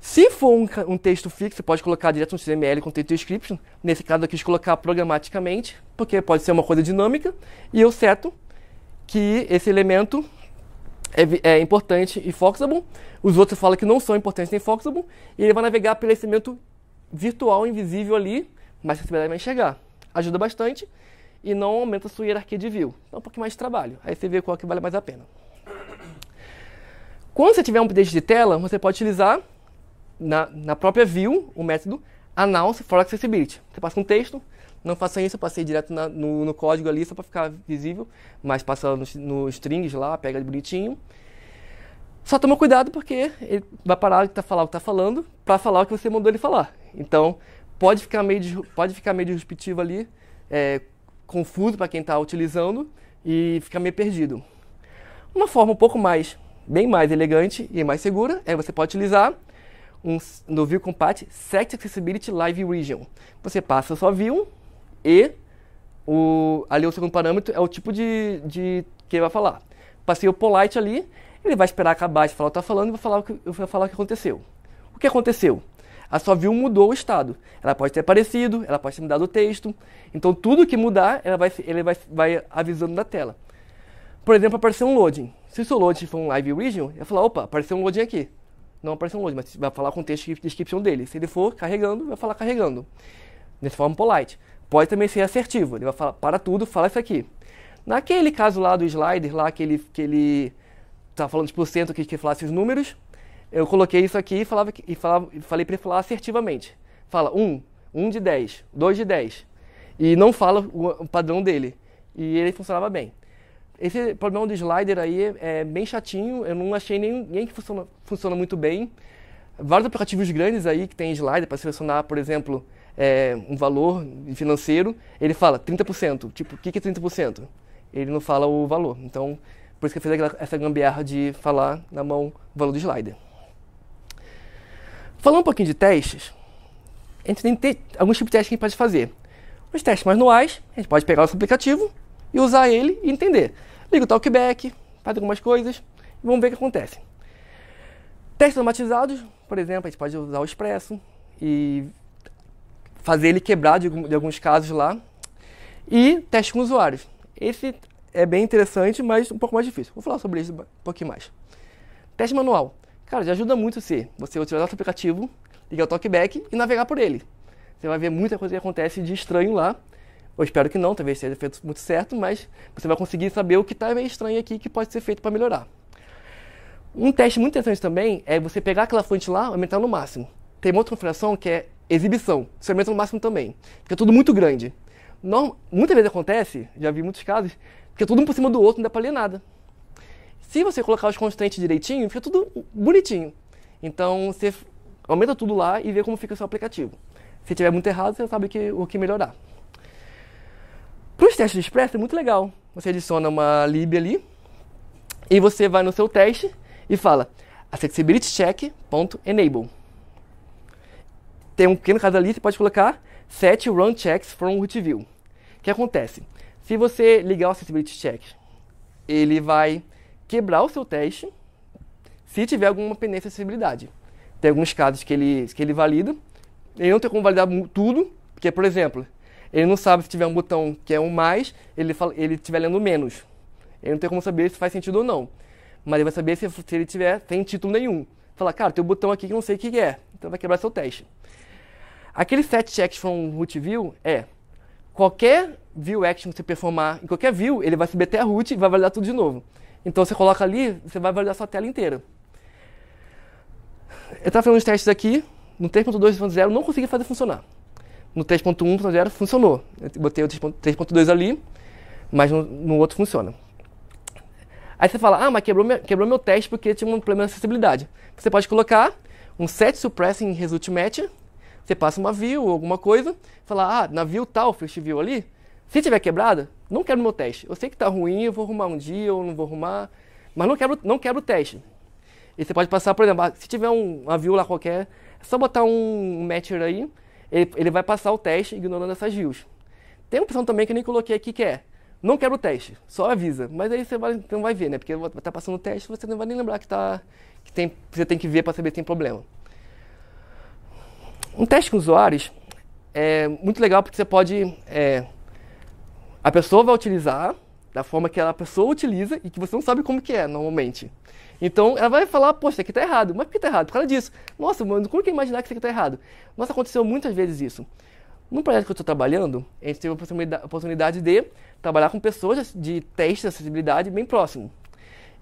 Se for um, um, texto fixo, você pode colocar direto no XML com texto description. Nesse caso aqui, colocar programaticamente, porque pode ser uma coisa dinâmica. E eu seto que esse elemento é, é, importante e foxable, os outros falam que não são importantes em foxable, e ele vai navegar pelo elemento virtual invisível ali, mas que vai enxergar. Ajuda bastante e não aumenta a sua hierarquia de view. Dá um pouquinho mais de trabalho, aí você vê qual que vale mais a pena. Quando você tiver um update de tela, você pode utilizar na, na própria view o método announce for accessibility. Você passa um texto, não faça isso, eu passei direto na, no, no, código ali só para ficar visível, mas passa nos, strings lá, pega de bonitinho. Só toma cuidado porque ele vai parar de tá falar o que está falando para falar o que você mandou ele falar. Então pode ficar meio, pode ficar meio disruptivo ali, é, confuso para quem está utilizando e fica meio perdido. Uma forma um pouco mais, bem mais elegante e mais segura é você pode utilizar um, no View Compat Set Accessibility Live Region. Você passa só view e o, ali o segundo parâmetro é o tipo de, de que ele vai falar. Passei o polite ali, ele vai esperar acabar de falar o que está falando e vai falar o que, vai falar o que aconteceu. O que aconteceu? A sua view mudou o estado. Ela pode ter aparecido, ela pode ter mudado o texto. Então, tudo que mudar, ela vai, ele vai, vai avisando na tela. Por exemplo, apareceu um loading. Se o seu loading for um live region, ele vai falar, opa, apareceu um loading aqui. Não apareceu um loading, mas vai falar com o texto de description dele. Se ele for carregando, vai falar carregando. Dessa forma polite pode também ser assertivo. Ele vai falar, para tudo, fala isso aqui. Naquele caso lá do slider, lá que ele, que ele tá falando de porcento que, que falasse os números, eu coloquei isso aqui e, falava, e falava, falei para ele falar assertivamente. Fala 1, um, 1 um de 10, 2 de 10. E não fala o, padrão dele. E ele funcionava bem. Esse problema do slider aí é, bem chatinho, eu não achei ninguém que funciona, funciona muito bem. Vários aplicativos grandes aí que tem slider para selecionar, por exemplo, é, um valor financeiro, ele fala 30%. Tipo, o que, que é 30%? Ele não fala o valor. Então, por isso que eu fiz essa gambiarra de falar na mão o valor do slider. Falando um pouquinho de testes, a gente tem alguns tipos de testes que a gente pode fazer. Os testes manuais, a gente pode pegar o nosso aplicativo e usar ele e entender. Liga o talkback, faz algumas coisas e vamos ver o que acontece. Testes automatizados, por exemplo, a gente pode usar o Expresso e fazer ele quebrar de, de alguns casos lá. E teste com usuários. Esse é bem interessante, mas um pouco mais difícil. Vou falar sobre isso um pouquinho mais. Teste manual. Cara, já ajuda muito se você utilizar o aplicativo, ligar o talkback e navegar por ele. Você vai ver muita coisa que acontece de estranho lá. Eu espero que não, talvez seja feito muito certo, mas você vai conseguir saber o que está meio estranho aqui que pode ser feito para melhorar. Um teste muito interessante também é você pegar aquela fonte lá e aumentar no máximo. Tem uma outra configuração que é exibição. Você aumenta no máximo também. Fica tudo muito grande. Norm Muitas vezes acontece, já vi muitos casos, fica tudo um por cima do outro, não dá para ler nada. Se você colocar os constantes direitinho, fica tudo bonitinho. Então você aumenta tudo lá e vê como fica o seu aplicativo. Se tiver muito errado, você sabe que, o que melhorar. Para os testes de expresso é muito legal. Você adiciona uma lib ali e você vai no seu teste e fala accessibility tem um pequeno caso ali, você pode colocar set run checks from root view. O que acontece? Se você ligar o accessibility check, ele vai quebrar o seu teste se tiver alguma pendência de acessibilidade. Tem alguns casos que ele, que ele valida, ele não tem como validar tudo, porque, por exemplo, ele não sabe se tiver um botão que é um mais, ele fala, ele estiver lendo menos. Ele não tem como saber se faz sentido ou não. Mas ele vai saber se, se ele tiver sem título nenhum. Falar, cara, tem um botão aqui que não sei o que é. Então vai quebrar seu teste. Aquele set checks from root view é qualquer view action que você performar em qualquer view, ele vai subir até a root e vai validar tudo de novo. Então você coloca ali, você vai validar sua tela inteira. Eu estava fazendo uns testes aqui, no 3.2.0 não consegui fazer funcionar. No 3.1.0 funcionou. Eu botei o 3.2 ali, mas no, no, outro funciona. Aí você fala, ah, mas quebrou meu, quebrou meu teste porque tinha um problema de acessibilidade. Você pode colocar um set suppressing result match, você passa uma view ou alguma coisa, fala, ah, navio tal, first ali, se tiver quebrada, não quebra o meu teste. Eu sei que está ruim, eu vou arrumar um dia ou não vou arrumar, mas não quebra, não quebra o teste. E você pode passar, por exemplo, ah, se tiver um, uma view lá qualquer, é só botar um matcher aí, ele, ele vai passar o teste ignorando essas views. Tem uma opção também que eu nem coloquei aqui que é, não quero o teste, só avisa. Mas aí você vai, não vai ver, né? Porque vai estar tá passando o teste, você não vai nem lembrar que, tá, que tem, você tem que ver para saber se tem problema. Um teste com usuários é muito legal porque você pode. É, a pessoa vai utilizar da forma que a pessoa utiliza e que você não sabe como que é normalmente. Então ela vai falar, poxa, isso aqui está errado. Mas por que está errado? Por causa disso. Nossa, mano, como que imaginar que isso aqui está errado? Nossa, aconteceu muitas vezes isso. No projeto que eu estou trabalhando, a gente teve a oportunidade de trabalhar com pessoas de testes de acessibilidade bem próximo.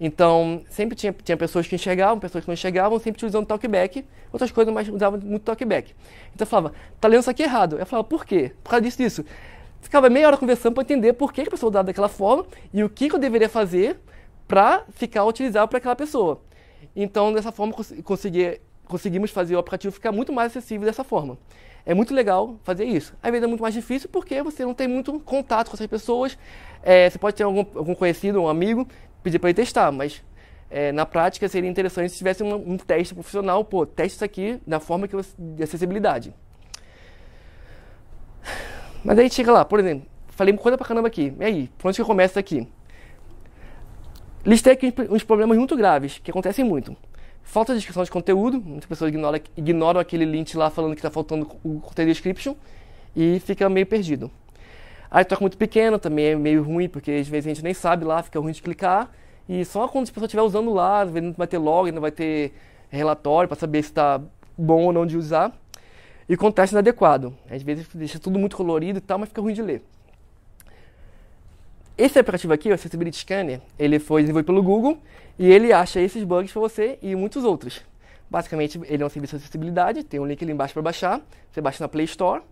Então, sempre tinha, tinha pessoas que enxergavam, pessoas que não enxergavam, sempre utilizando talkback, outras coisas, mas usavam muito talkback. Então eu falava, tá lendo isso aqui errado. Eu falava, por quê? Por causa disso, disso. Ficava meia hora conversando para entender por que a pessoa usava daquela forma e o que, eu deveria fazer para ficar utilizável para aquela pessoa. Então, dessa forma, consegui, conseguimos fazer o aplicativo ficar muito mais acessível dessa forma. É muito legal fazer isso. Às vezes é muito mais difícil porque você não tem muito contato com essas pessoas. É, você pode ter algum, algum conhecido, um amigo pedir para ele testar, mas é, na prática seria interessante se tivesse um, um, teste profissional, pô, teste isso aqui na forma que você, de acessibilidade. Mas aí chega lá, por exemplo, falei coisa pra caramba aqui, e aí, por onde que eu começo aqui? Listei aqui uns problemas muito graves, que acontecem muito. Falta de descrição de conteúdo, muitas pessoas ignoram, ignoram aquele link lá falando que está faltando o conteúdo description e fica meio perdido. Aí toca muito pequeno também é meio ruim, porque às vezes a gente nem sabe lá, fica ruim de clicar. E só quando a pessoa estiver usando lá, às vezes não vai ter log, não vai ter relatório para saber se está bom ou não de usar. E contraste inadequado. Às vezes deixa tudo muito colorido e tal, mas fica ruim de ler. Esse aplicativo aqui, o Accessibility Scanner, ele foi desenvolvido pelo Google e ele acha esses bugs para você e muitos outros. Basicamente, ele é um serviço de acessibilidade, tem um link ali embaixo para baixar. Você baixa na Play Store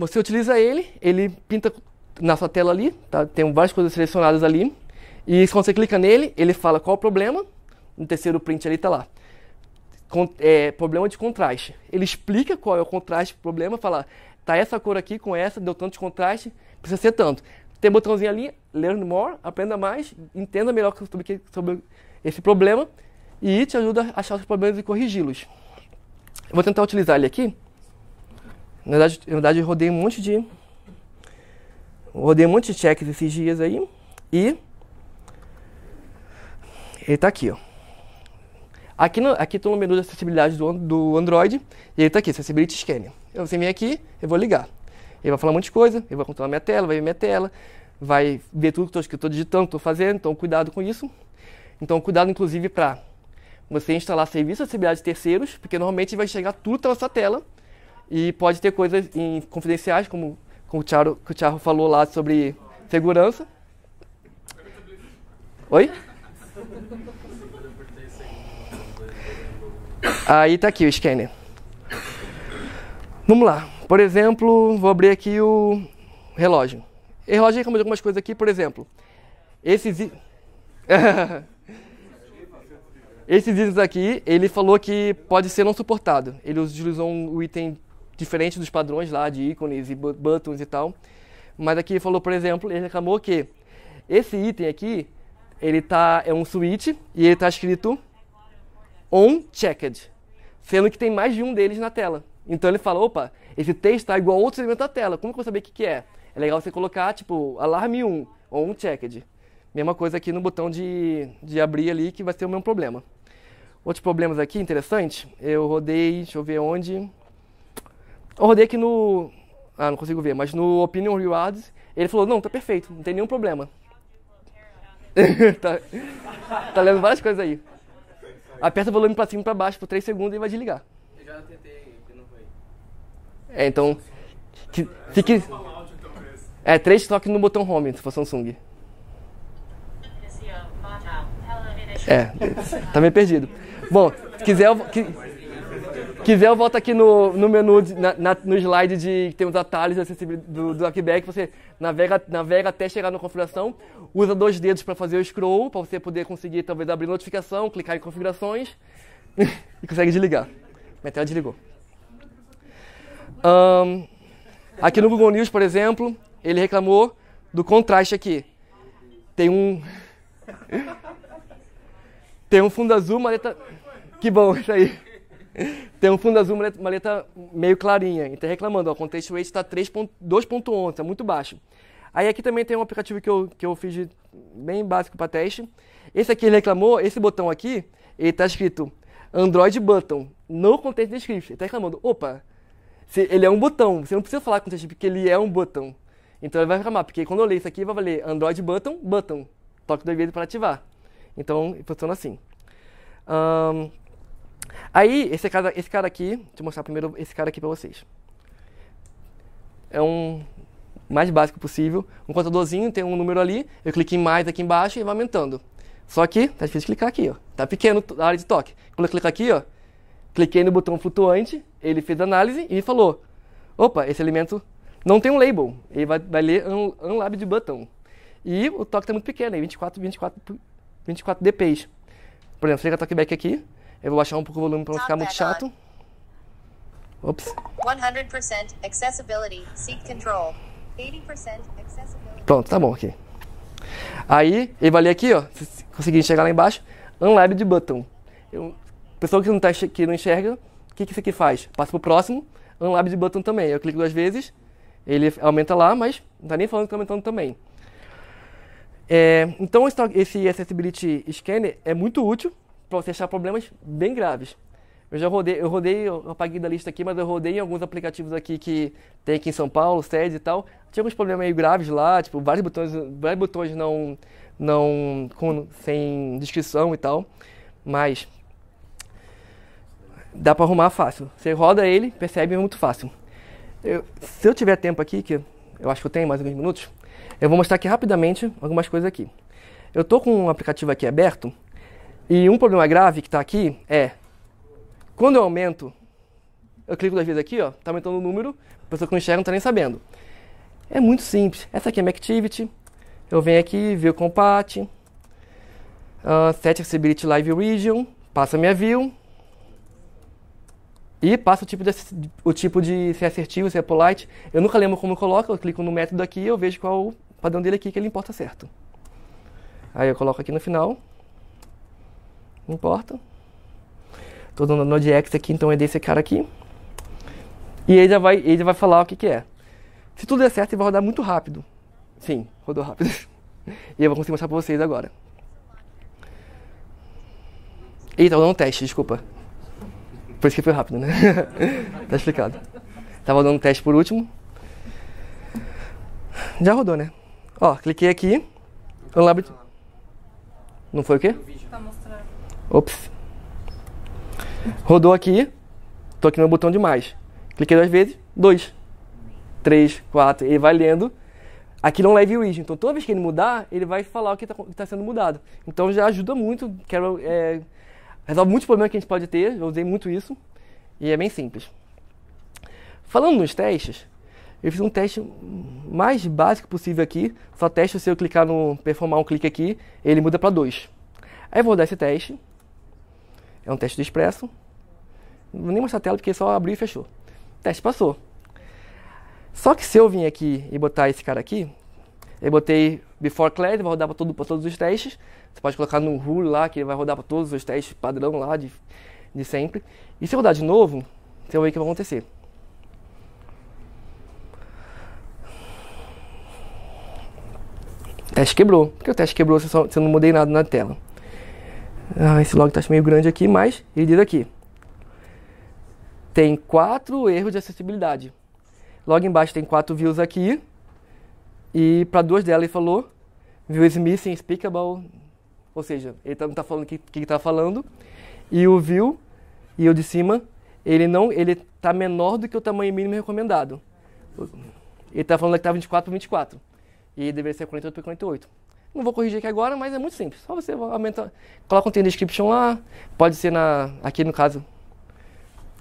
você utiliza ele, ele pinta na sua tela ali, tá? tem várias coisas selecionadas ali. E quando você clica nele, ele fala qual o problema. No terceiro print ali está lá. Con é, problema de contraste. Ele explica qual é o contraste do problema, fala, tá essa cor aqui com essa, deu tanto de contraste, precisa ser tanto. Tem botãozinho ali, learn more, aprenda mais, entenda melhor sobre, sobre esse problema e te ajuda a achar os problemas e corrigi-los. Vou tentar utilizar ele aqui. Na verdade, na verdade eu rodei um monte de. Rodei um monte de checks esses dias aí. E. Ele está aqui, ó. Aqui, no, aqui estou no menu de acessibilidade do, do Android, e ele está aqui, Accessibility Scanner. Eu, você vem aqui, eu vou ligar. Ele vai falar um monte de coisa, ele vai controlar minha tela, vai ver minha tela, vai ver tudo que eu estou digitando, estou fazendo, então cuidado com isso. Então cuidado inclusive para você instalar serviços de acessibilidade de terceiros, porque normalmente vai chegar tudo na sua tela, e pode ter coisas em confidenciais, como, como o Thiago, que o falou lá sobre segurança. Oi? Aí tá aqui o scanner. Vamos lá. Por exemplo, vou abrir aqui o relógio. O relógio reclama de algumas coisas aqui, por exemplo. Esses. [LAUGHS] Esses itens aqui, ele falou que pode ser não suportado. Ele utilizou o item diferente dos padrões lá de ícones e buttons e tal. Mas aqui ele falou, por exemplo, ele reclamou que esse item aqui, ele tá é um switch e ele tá escrito on checked, sendo que tem mais de um deles na tela. Então ele falou opa, esse texto tá igual a outro elemento da tela. Como que eu vou saber o que, que é? É legal você colocar, tipo, alarme 1 ou on checked. Mesma coisa aqui no botão de, de abrir ali, que vai ser o mesmo problema. Outros problemas aqui, interessante, eu rodei, deixa eu ver onde, eu rodei aqui no. Ah, não consigo ver, mas no Opinion Rewards, ele falou: não, tá perfeito, não tem nenhum problema. tá, tá lendo várias coisas aí. Aperta o volume pra cima e pra baixo por 3 segundos e vai desligar. Eu já tentei, não foi. É, então. Que, fique. É, três toques no botão home, se for Samsung. É, tá meio perdido. Bom, se quiser, eu, que, Quiser, eu volto aqui no, no menu, de, na, na, no slide de que tem os atalhos do, do Acback. Você navega, navega até chegar na configuração, usa dois dedos para fazer o scroll, para você poder conseguir talvez abrir notificação, clicar em configurações [LAUGHS] e consegue desligar. Minha tela desligou. Um, aqui no Google News, por exemplo, ele reclamou do contraste aqui. Tem um. [LAUGHS] Tem um fundo azul, uma letra. Que bom, isso aí. [LAUGHS] tem um fundo azul, uma letra meio clarinha. E então tá é reclamando, ó, o context rate está 2.11, é muito baixo. Aí aqui também tem um aplicativo que eu, que eu fiz bem básico para teste. Esse aqui ele reclamou, esse botão aqui, ele tá escrito Android Button, no context description. Ele está reclamando, opa, ele é um botão, você não precisa falar context porque ele é um botão. Então ele vai reclamar, porque quando eu ler isso aqui, vai valer Android Button, Button. Toque do vezes para ativar. Então, funciona assim. Um, Aí, esse cara, esse cara aqui, deixa eu mostrar primeiro esse cara aqui para vocês. É um mais básico possível, um contadorzinho, tem um número ali, eu clico em mais aqui embaixo e vai aumentando. Só que, tá difícil clicar aqui, ó. Tá pequeno a área de toque. Quando eu clico aqui, ó, cliquei no botão flutuante, ele fez a análise e me falou, opa, esse elemento não tem um label, ele vai, vai ler um unlab de button. E o toque tá muito pequeno, é 24, 24, 24 dps. Por exemplo, chega toque back aqui, eu vou baixar um pouco o volume para não ficar muito chato. Ops. 100% accessibility, seat control. 80% accessibility. Pronto, tá bom aqui. Aí, ele vai ler aqui, ó, se conseguir enxergar lá embaixo, unlimed button. Eu, pessoa que não, tá, que não enxerga, o que, que isso aqui faz? Passa pro próximo, de button também. Eu clico duas vezes, ele aumenta lá, mas não tá nem falando que tá aumentando também. É, então, esse Accessibility Scanner é muito útil para você achar problemas bem graves. Eu já rodei, eu rodei, eu apaguei da lista aqui, mas eu rodei em alguns aplicativos aqui que tem aqui em São Paulo, sede e tal. Tinha alguns problemas meio graves lá, tipo, vários botões, vários botões não, não, com, sem descrição e tal. Mas dá para arrumar fácil. Você roda ele, percebe é muito fácil. Eu, se eu tiver tempo aqui, que eu acho que eu tenho mais alguns minutos, eu vou mostrar aqui rapidamente algumas coisas aqui. Eu tô com um aplicativo aqui aberto, e um problema grave que está aqui é, quando eu aumento, eu clico duas vezes aqui, ó, tá aumentando o número, a pessoa que não enxerga não está nem sabendo. É muito simples. Essa aqui é a activity, eu venho aqui, view compat, uh, ah, set accessibility live region, passa a minha view, e passa o tipo de, o tipo de se é assertivo, se é polite. Eu nunca lembro como eu coloco, eu clico no método aqui e eu vejo qual o padrão dele aqui que ele importa certo. Aí eu coloco aqui no final. Não importa. Estou dando node X aqui, então é desse cara aqui. E ele já vai, ele já vai falar o que, que é. Se tudo der certo, ele vai rodar muito rápido. Sim, rodou rápido. [LAUGHS] e eu vou conseguir mostrar para vocês agora. Eita, eu dando um teste, desculpa. Por isso que foi rápido, né? [LAUGHS] tá explicado. Tava tá dando um teste por último. Já rodou, né? Ó, cliquei aqui. Não, não foi o quê? Tá mostrando. Ops. Rodou aqui. Tô aqui no botão de mais. Cliquei duas vezes. Dois. Três, quatro. Ele vai lendo. Aqui não leve widget. Então toda vez que ele mudar, ele vai falar o que está tá sendo mudado. Então já ajuda muito. Quero, é, resolve muitos problemas que a gente pode ter. Eu usei muito isso. E é bem simples. Falando nos testes, eu fiz um teste mais básico possível aqui. Só teste se eu clicar no performar um clique aqui, ele muda para 2. Aí eu vou dar esse teste. É um teste do expresso. Não vou nem mostrar a tela porque só abriu e fechou. O teste passou. Só que se eu vim aqui e botar esse cara aqui, eu botei before class, vai rodar para todo, todos os testes. Você pode colocar no rule lá, que ele vai rodar para todos os testes padrão lá de, de sempre. E se eu rodar de novo, você vai ver o que vai acontecer. O teste quebrou. Porque o teste quebrou se eu, só, se eu não mudei nada na tela. Ah, esse log está meio grande aqui, mas ele diz aqui. Tem quatro erros de acessibilidade. Logo embaixo tem quatro views aqui. E para duas delas ele falou View is missing speakable. Ou seja, ele tá, não está falando o que está falando. E o view, e o de cima, ele não ele está menor do que o tamanho mínimo recomendado. Ele está falando que está 24 por 24. E deveria ser 48 por 48. Não vou corrigir aqui agora, mas é muito simples. Só você aumenta, coloca um tem description lá, pode ser na, aqui no caso,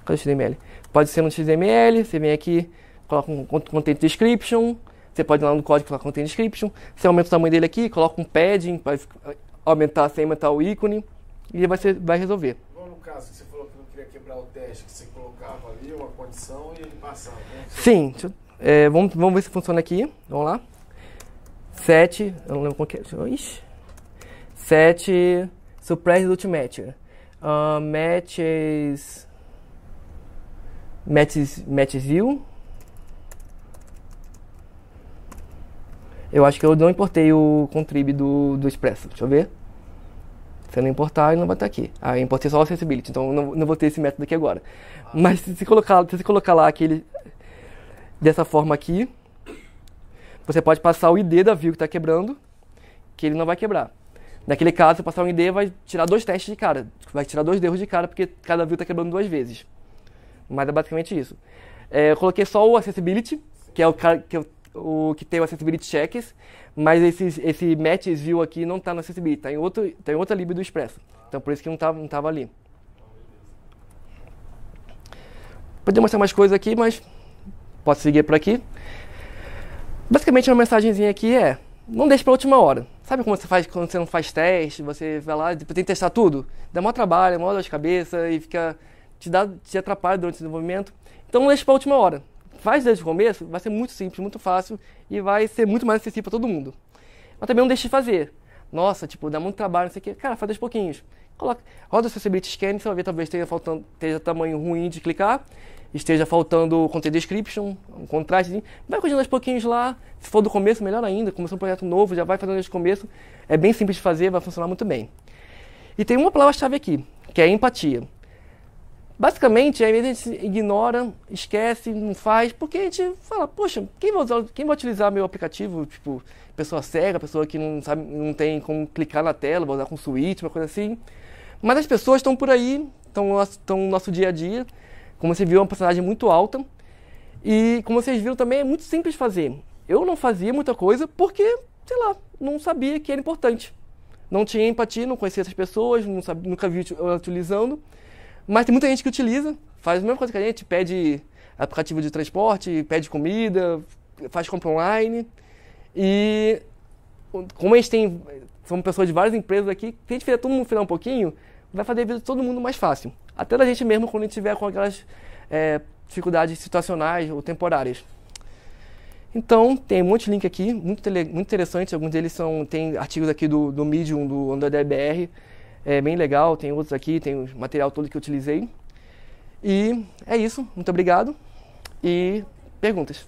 cadê o XML? Pode ser no XML, você vem aqui, coloca um content description, você pode ir lá no código e colocar content description, você aumenta o tamanho dele aqui, coloca um padding para aumentar sem aumentar o ícone e vai, ser, vai resolver. Bom, no caso que você falou que não queria quebrar o teste, que você colocava ali uma condição e ele passava. Né? Sim, eu, é, vamos, vamos ver se funciona aqui, vamos lá. 7, eu não lembro qual que é. Ixi. 7 Surprise Ultimate. Uh, matches. Matches. Matches View. Eu acho que eu não importei o contrib do, do Expresso. Deixa eu ver. Se eu não importar, ele não vai estar aqui. Ah, eu importei só o accessibility, então não, não vou ter esse método aqui agora. Ah. Mas se, colocar, se você colocar lá aquele. dessa forma aqui você pode passar o ID da view que está quebrando, que ele não vai quebrar. Naquele caso, se passar um ID, vai tirar dois testes de cara, vai tirar dois erros de cara, porque cada view está quebrando duas vezes. Mas é basicamente isso. É, eu coloquei só o accessibility, que é o, que é o, o que tem o accessibility checks, mas esses, esse matches view aqui não está no accessibility, está em, tá em outra lib do Expresso. Então por isso que não estava tá, tava ali. Podia mostrar mais coisas aqui, mas posso seguir por aqui. Basicamente, uma mensagenzinha aqui é: não deixe para última hora. Sabe como você faz quando você não faz teste, você vai lá e tem que testar tudo? Dá maior trabalho, maior dor de cabeça e fica te dá te atrapalha durante o desenvolvimento. Então, não deixe para última hora. Faz desde o começo, vai ser muito simples, muito fácil e vai ser muito mais acessível para todo mundo. Mas também não deixe de fazer. Nossa, tipo, dá muito trabalho, não sei o quê. Cara, faz aos pouquinhos. Coloca, roda o seu CBT Scan, você vai ver talvez tenha faltando, esteja tamanho ruim de clicar esteja faltando content description, um contraste vai corrigindo aos pouquinhos lá. Se for do começo, melhor ainda. Começou um projeto novo, já vai fazendo desde o começo. É bem simples de fazer, vai funcionar muito bem. E tem uma palavra-chave aqui, que é empatia. Basicamente, a gente ignora, esquece, não faz, porque a gente fala, poxa, quem vai, usar, quem vai utilizar meu aplicativo? Tipo, pessoa cega, pessoa que não sabe, não tem como clicar na tela, vai usar com switch, uma coisa assim. Mas as pessoas estão por aí, estão no nosso dia a dia, como você viu, é uma porcentagem muito alta. E como vocês viram também, é muito simples fazer. Eu não fazia muita coisa porque, sei lá, não sabia que era importante. Não tinha empatia, não conhecia essas pessoas, sabia, nunca vi ela utilizando. Mas tem muita gente que utiliza, faz a mesma coisa que a gente, pede aplicativo de transporte, pede comida, faz compra online. E como a gente tem, são pessoas de várias empresas aqui, se a gente fizer todo mundo final um pouquinho, vai fazer a vida de todo mundo mais fácil. Até da gente mesmo quando a gente tiver com aquelas é, dificuldades situacionais ou temporárias. Então, tem muito link aqui, muito, tele, muito interessante. Alguns deles são, tem artigos aqui do, do Medium, do AndroidBR, é bem legal. Tem outros aqui, tem o material todo que eu utilizei. E é isso, muito obrigado. E perguntas.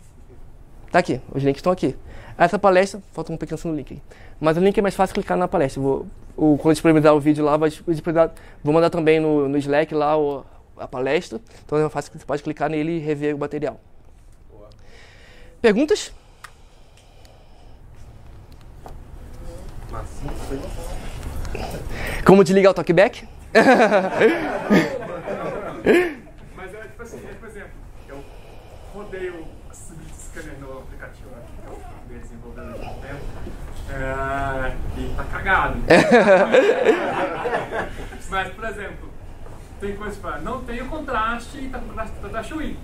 Tá aqui, os links estão aqui. Essa palestra, falta um pequeno assim link aí. Mas o link é mais fácil clicar na palestra. Vou o, quando disponibilizar o vídeo lá, vai disponibilizar, vou mandar também no, no Slack lá o, a palestra. Então é fácil que você pode clicar nele e rever o material. Boa. Perguntas? Como desligar o talkback? [LAUGHS] Mas é tipo assim, é, por exemplo, eu rodei o scanner no aplicativo aqui, que é eu andei desenvolvendo há muito tempo, é, e tá cagado. [LAUGHS] Mas, por exemplo, tem coisa para não tem o contraste e tá com contraste tá, tá ruim.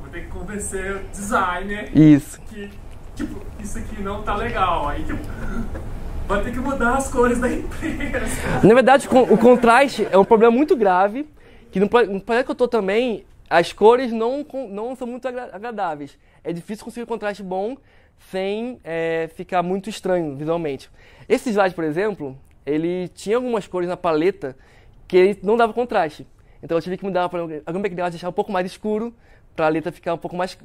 Vou ter que convencer o designer isso. que, tipo, isso aqui não tá legal. Aí, tipo, vai ter que mudar as cores da empresa. Na verdade, o contraste é um problema muito grave. Que no projeto que eu tô também, as cores não, não são muito agradáveis. É difícil conseguir um contraste bom sem é, ficar muito estranho visualmente. Esse slide, por exemplo, ele tinha algumas cores na paleta que não dava contraste. Então eu tive que mudar para algum background deixar um pouco mais escuro para a letra ficar um pouco mais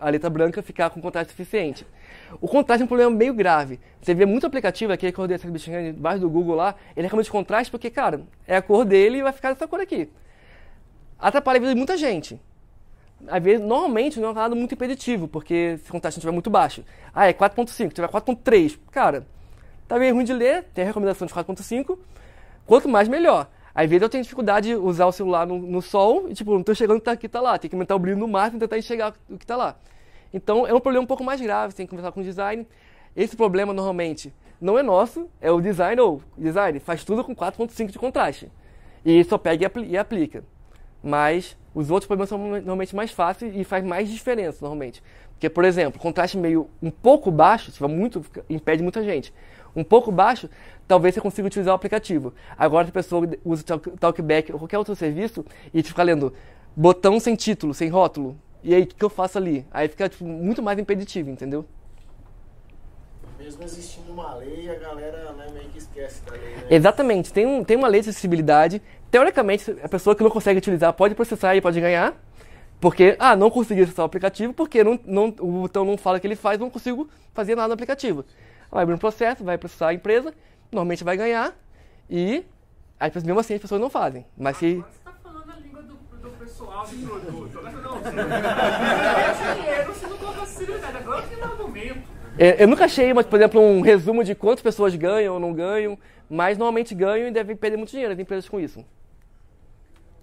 a letra branca ficar com contraste suficiente. O contraste é um problema meio grave. Você vê muito aplicativo, aqui, que eu odeio essa bichinha debaixo do Google lá, ele reclama de contraste porque, cara, é a cor dele e vai ficar essa cor aqui atrapalha a vida de muita gente. Às vezes, normalmente não é dado muito impeditivo, porque se o taxa estiver muito baixo. Ah, é 4.5, tiver 4.3. Cara, tá meio ruim de ler, tem a recomendação de 4.5. Quanto mais, melhor. Às vezes eu tenho dificuldade de usar o celular no, no sol e, tipo, não estou chegando tá aqui, tá lá. Tem que aumentar o brilho no máximo e tentar enxergar o que está lá. Então é um problema um pouco mais grave, tem que conversar com o design. Esse problema normalmente não é nosso, é o design ou design faz tudo com 4.5 de contraste. E só pega e aplica. Mas os outros problemas são normalmente mais fáceis e faz mais diferença normalmente. Porque, por exemplo, contraste meio um pouco baixo, se muito, impede muita gente. Um pouco baixo, talvez você consiga utilizar o aplicativo. Agora, se a pessoa usa o Talkback ou qualquer outro serviço e tipo, fica lendo botão sem título, sem rótulo, e aí o que, que eu faço ali? Aí fica tipo, muito mais impeditivo, entendeu? mesmo existindo uma lei, a galera né, meio que esquece da lei. Né? Exatamente, tem, um, tem uma lei de acessibilidade. Teoricamente, a pessoa que não consegue utilizar pode processar e pode ganhar. Porque, ah, não consegui acessar o aplicativo porque não, não, o botão não fala o que ele faz, não consigo fazer nada no aplicativo. Vai abrir um processo, vai processar a empresa, normalmente vai ganhar e as mesmo assim as pessoas não fazem. Mas se. Agora você está falando a língua do, do pessoal de produto. Não, não. É, eu nunca achei, mas, por exemplo, um resumo de quantas pessoas ganham ou não ganham, mas normalmente ganham e devem perder muito dinheiro as empresas com isso.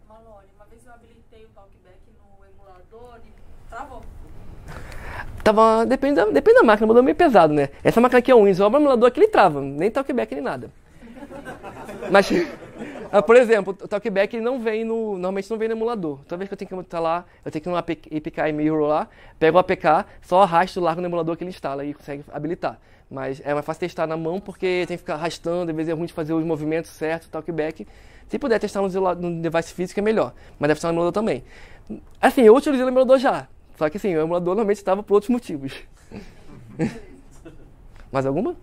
Malone, uma vez eu habilitei o talkback no emulador e travou. Tava, depende da, depende da máquina, o meio pesado, né? Essa máquina aqui é o Windows, é o emulador aqui ele trava, nem talkback nem nada. [LAUGHS] mas ah, por exemplo, o TalkBack ele não vem no. Normalmente não vem no emulador. Toda vez que eu tenho que instalar, lá, eu tenho que ir no APK Mirror lá, pego o APK, só arrasto, largo no emulador que ele instala e consegue habilitar. Mas é mais fácil testar na mão porque tem que ficar arrastando, às vezes é ruim de fazer os movimentos certos, o talkback. Se puder testar no device físico é melhor, mas deve estar no emulador também. Assim, eu utilizei o emulador já, só que assim, o emulador normalmente estava por outros motivos. [LAUGHS] mais alguma?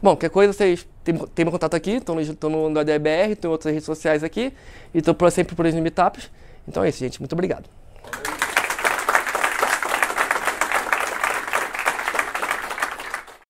Bom, qualquer coisa vocês tem, tem meu contato aqui, estou no, no ADBR, tenho outras redes sociais aqui e estou sempre por aí meetups. Então é isso, gente. Muito obrigado.